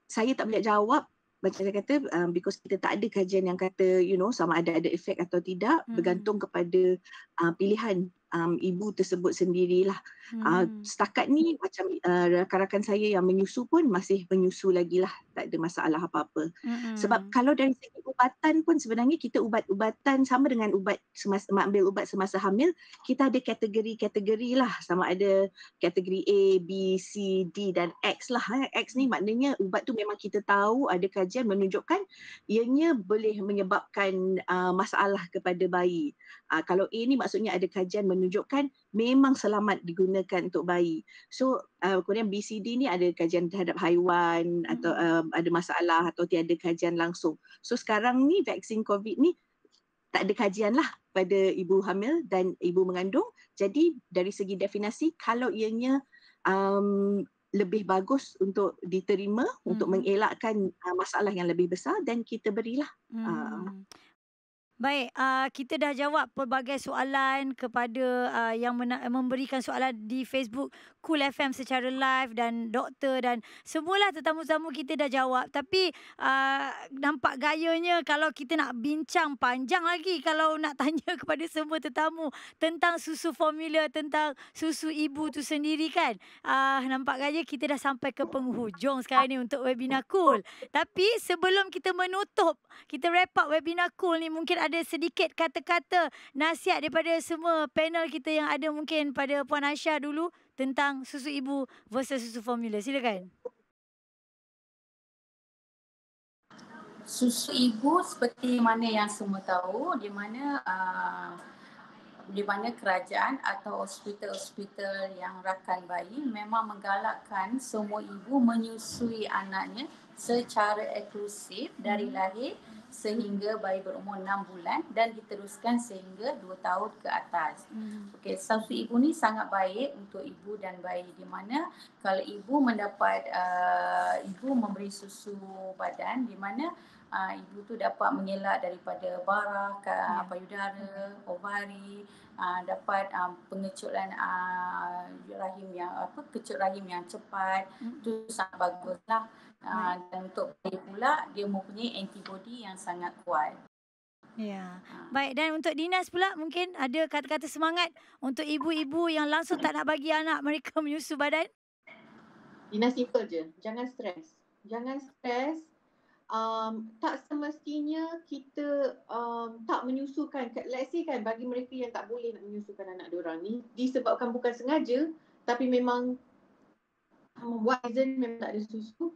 Speaker 3: saya tak boleh jawab macam saya kata um, because kita tak ada kajian yang kata you know sama ada ada efek atau tidak hmm. bergantung kepada uh, pilihan um, ibu tersebut sendirilah. Ah, hmm. Uh, setakat ni macam uh, rakan-rakan saya yang menyusu pun masih menyusu lagi lah tak ada masalah apa-apa. Mm-hmm. Sebab kalau dari segi ubatan pun sebenarnya kita ubat-ubatan sama dengan ubat semasa ambil ubat semasa hamil, kita ada kategori-kategori lah sama ada kategori A, B, C, D dan X lah. Eh, X ni maknanya ubat tu memang kita tahu ada kajian menunjukkan ianya boleh menyebabkan uh, masalah kepada bayi. Uh, kalau A ni maksudnya ada kajian menunjukkan memang selamat digunakan untuk bayi. So uh, kemudian BCD ni ada kajian terhadap haiwan hmm. atau um, ada masalah atau tiada kajian langsung. So sekarang ni vaksin COVID ni tak ada kajian lah pada ibu hamil dan ibu mengandung. Jadi dari segi definasi kalau ianya um, lebih bagus untuk diterima hmm. untuk mengelakkan uh, masalah yang lebih besar dan kita berilah. Hmm. Uh,
Speaker 1: Baik, uh, kita dah jawab pelbagai soalan kepada uh, yang memberikan soalan di Facebook Cool FM secara live dan doktor dan semualah tetamu-tamu kita dah jawab. Tapi uh, nampak gayanya kalau kita nak bincang panjang lagi kalau nak tanya kepada semua tetamu tentang susu formula, tentang susu ibu tu sendiri kan. Uh, nampak gaya kita dah sampai ke penghujung sekarang ni untuk webinar cool. Tapi sebelum kita menutup, kita wrap up webinar cool ni mungkin ada sedikit kata-kata nasihat daripada semua panel kita yang ada mungkin pada Puan Aisyah dulu tentang susu ibu versus susu formula. Silakan.
Speaker 2: Susu ibu seperti mana yang semua tahu, di mana uh, di mana kerajaan atau hospital-hospital yang rakan bayi memang menggalakkan semua ibu menyusui anaknya secara eksklusif dari hmm. lahir hmm sehingga bayi berumur 6 bulan dan diteruskan sehingga 2 tahun ke atas. Hmm. Okey, susu ibu ni sangat baik untuk ibu dan bayi di mana kalau ibu mendapat uh, ibu memberi susu badan di mana uh, ibu tu dapat mengelak daripada barah, ke, hmm. payudara, ovari, uh, dapat uh, pengecutan uh, rahim yang apa kecut rahim yang cepat. Itu hmm. sangat baguslah. Ah, dan untuk bayi pula dia mempunyai antibodi yang sangat kuat.
Speaker 1: Ya. Ah. Baik dan untuk Dinas pula mungkin ada kata-kata semangat untuk ibu-ibu yang langsung tak nak bagi anak mereka menyusu badan. Dinas simple je. Jangan stres.
Speaker 4: Jangan stres. Um, tak semestinya kita um, tak menyusukan. Let's say kan bagi mereka yang tak boleh nak menyusukan anak diorang ni disebabkan bukan sengaja tapi memang um, wazen memang tak ada susu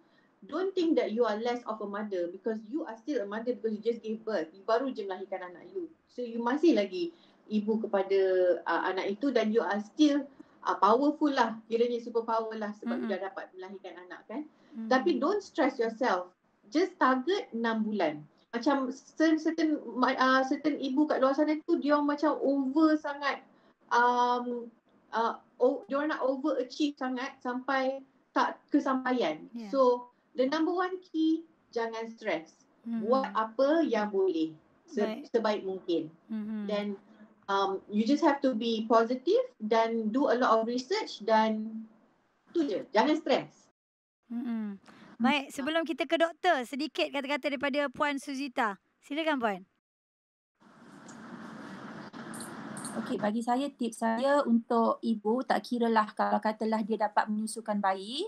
Speaker 4: don't think that you are less of a mother because you are still a mother because you just gave birth. You baru je melahirkan anak you. So you masih lagi ibu kepada uh, anak itu dan you are still uh, powerful lah. Kiranya powerful lah sebab mm-hmm. you dah dapat melahirkan anak kan. Mm-hmm. Tapi don't stress yourself. Just target 6 bulan. Macam certain certain, uh, certain ibu kat luar sana tu dia macam over sangat um, uh, oh, dia nak over achieve sangat sampai tak kesampaian. Yeah. So The number one key, jangan stress. Mm-hmm. Buat apa yang boleh. Se- right. Sebaik mungkin. Dan mm-hmm. um, you just have to be positive dan do a lot of research dan tu je. Jangan stress. Mm-hmm.
Speaker 1: Baik, sebelum kita ke doktor, sedikit kata-kata daripada Puan Suzita. Silakan Puan.
Speaker 2: Okay, bagi saya tips saya untuk ibu, tak kira lah kalau katalah dia dapat menyusukan bayi,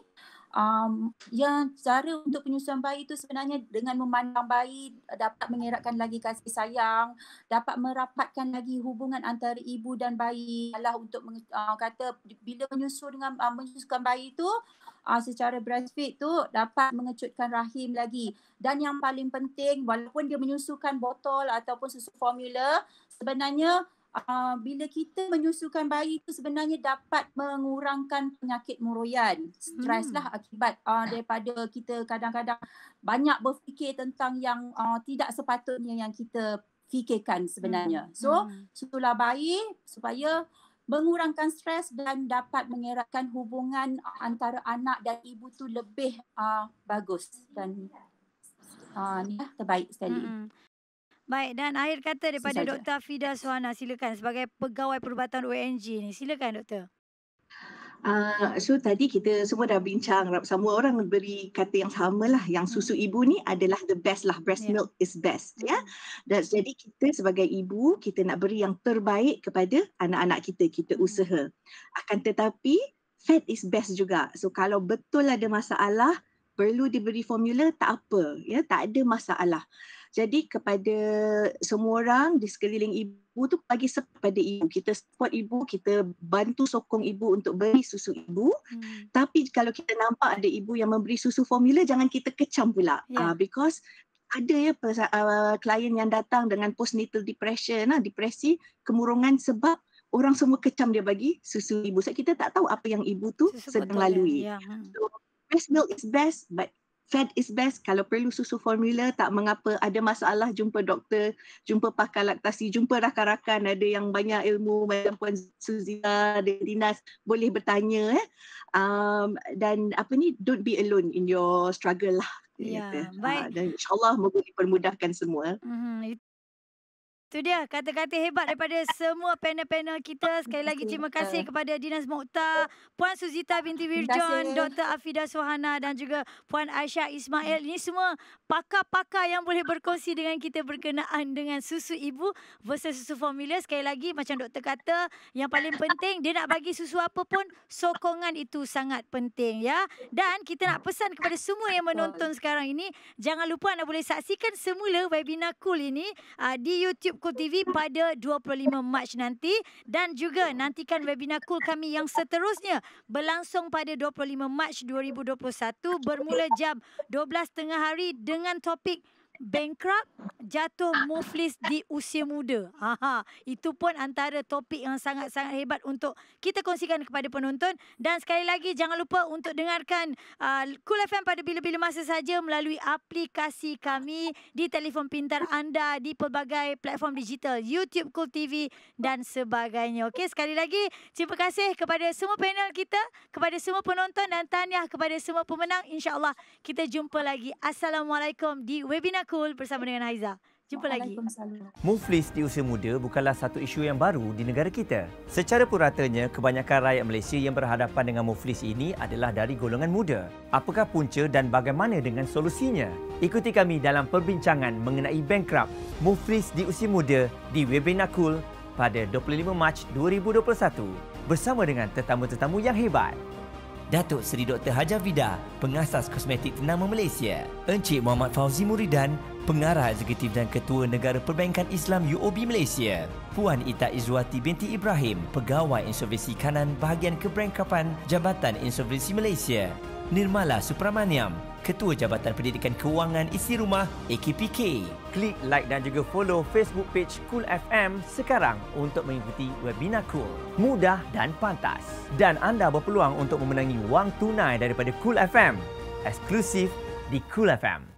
Speaker 2: um, yang cara untuk penyusuan bayi itu sebenarnya dengan memandang bayi eh, dapat mengeratkan lagi kasih sayang, dapat merapatkan lagi hubungan antara ibu dan bayi. Alah untuk uh, kata bila menyusun dengan uh, menyusukan bayi itu uh, secara breastfeed tu dapat mengecutkan rahim lagi. Dan yang paling penting walaupun dia menyusukan botol ataupun susu formula sebenarnya uh, bila kita menyusukan bayi itu sebenarnya dapat mengurangkan penyakit muroyan. Stres lah hmm. akibat uh, daripada kita kadang-kadang banyak berfikir tentang yang uh, tidak sepatutnya yang kita fikirkan sebenarnya. Hmm. So, hmm. susulah bayi supaya mengurangkan stres dan dapat mengeratkan hubungan antara anak dan ibu tu lebih uh, bagus dan uh, ni lah terbaik sekali. Mm-hmm. Baik dan akhir
Speaker 1: kata daripada Dr. Afida Suhana silakan sebagai pegawai perubatan ONG ni. Silakan doktor.
Speaker 3: Uh, so tadi kita semua dah bincang Semua orang beri kata yang sama lah Yang susu hmm. ibu ni adalah the best lah Breast yeah. milk is best ya. Yeah? Hmm. Yeah. Jadi kita sebagai ibu Kita nak beri yang terbaik kepada Anak-anak kita, kita hmm. usaha Akan tetapi fat is best juga So kalau betul ada masalah Perlu diberi formula, tak apa ya, Tak ada masalah jadi kepada semua orang di sekeliling ibu tu bagi support pada ibu. Kita support ibu, kita bantu sokong ibu untuk beri susu ibu. Hmm. Tapi kalau kita nampak ada ibu yang memberi susu formula jangan kita kecam pula. Yeah. Ya. Uh, because ada ya ah, klien yang datang dengan postnatal depression, uh, depresi, kemurungan sebab orang semua kecam dia bagi susu ibu. Sebab so, kita tak tahu apa yang ibu tu susu sedang lalui. Yeah. Hmm. So, breast milk is best but fat is best kalau perlu susu formula tak mengapa ada masalah jumpa doktor jumpa pakar laktasi jumpa rakan-rakan ada yang banyak ilmu macam puan Suzia dan Dinas boleh bertanya eh um, dan apa ni don't be alone in your struggle lah Ya, yeah, baik. Ah, dan insyaAllah mungkin dipermudahkan semua.
Speaker 1: hmm itu dia kata-kata hebat daripada semua panel-panel kita. Sekali lagi terima kasih ah. kepada Dinas Mokhtar, Puan Suzita binti Virjon, Dr. Afida Suhana dan juga Puan Aisyah Ismail. Ini semua pakar-pakar yang boleh berkongsi dengan kita berkenaan dengan susu ibu versus susu formula. Sekali lagi macam doktor kata, yang paling penting dia nak bagi susu apa pun, sokongan itu sangat penting. ya. Dan kita nak pesan kepada semua yang menonton sekarang ini, jangan lupa anda boleh saksikan semula webinar cool ini ah, di YouTube Cool TV pada 25 Mac nanti dan juga nantikan webinar cool kami yang seterusnya berlangsung pada 25 Mac 2021 bermula jam 12.30 hari dengan topik bankrupt jatuh muflis di usia muda. Haha, itu pun antara topik yang sangat-sangat hebat untuk kita kongsikan kepada penonton dan sekali lagi jangan lupa untuk dengarkan uh, Cool FM pada bila-bila masa saja melalui aplikasi kami di telefon pintar anda di pelbagai platform digital, YouTube Cool TV dan sebagainya. Okey, sekali lagi terima kasih kepada semua panel kita, kepada semua penonton dan tahniah kepada semua pemenang. Insya-Allah kita jumpa lagi. Assalamualaikum di webinar Cool bersama dengan Haiza. Jumpa lagi. Muflis di usia muda bukanlah satu isu yang baru di negara kita. Secara puratanya, kebanyakan rakyat Malaysia yang berhadapan dengan muflis ini adalah dari golongan muda. Apakah punca dan bagaimana dengan solusinya? Ikuti kami dalam perbincangan mengenai bankrupt muflis di usia muda di webinar Cool pada 25 Mac 2021 bersama dengan tetamu-tetamu yang hebat. Datuk Seri Dr. Hajar Vida, pengasas kosmetik ternama Malaysia. Encik Muhammad Fauzi Muridan, pengarah eksekutif dan ketua negara perbankan Islam UOB Malaysia. Puan Ita Izwati binti Ibrahim, pegawai insolvensi kanan bahagian keberangkapan Jabatan Insolvensi Malaysia. Nirmala Supramaniam, Ketua Jabatan Pendidikan Kewangan Isi Rumah AKPK. Klik like dan juga follow Facebook page Cool FM sekarang untuk mengikuti webinar Cool. Mudah dan pantas.
Speaker 4: Dan anda berpeluang untuk memenangi wang tunai daripada Cool FM. Eksklusif di Cool FM.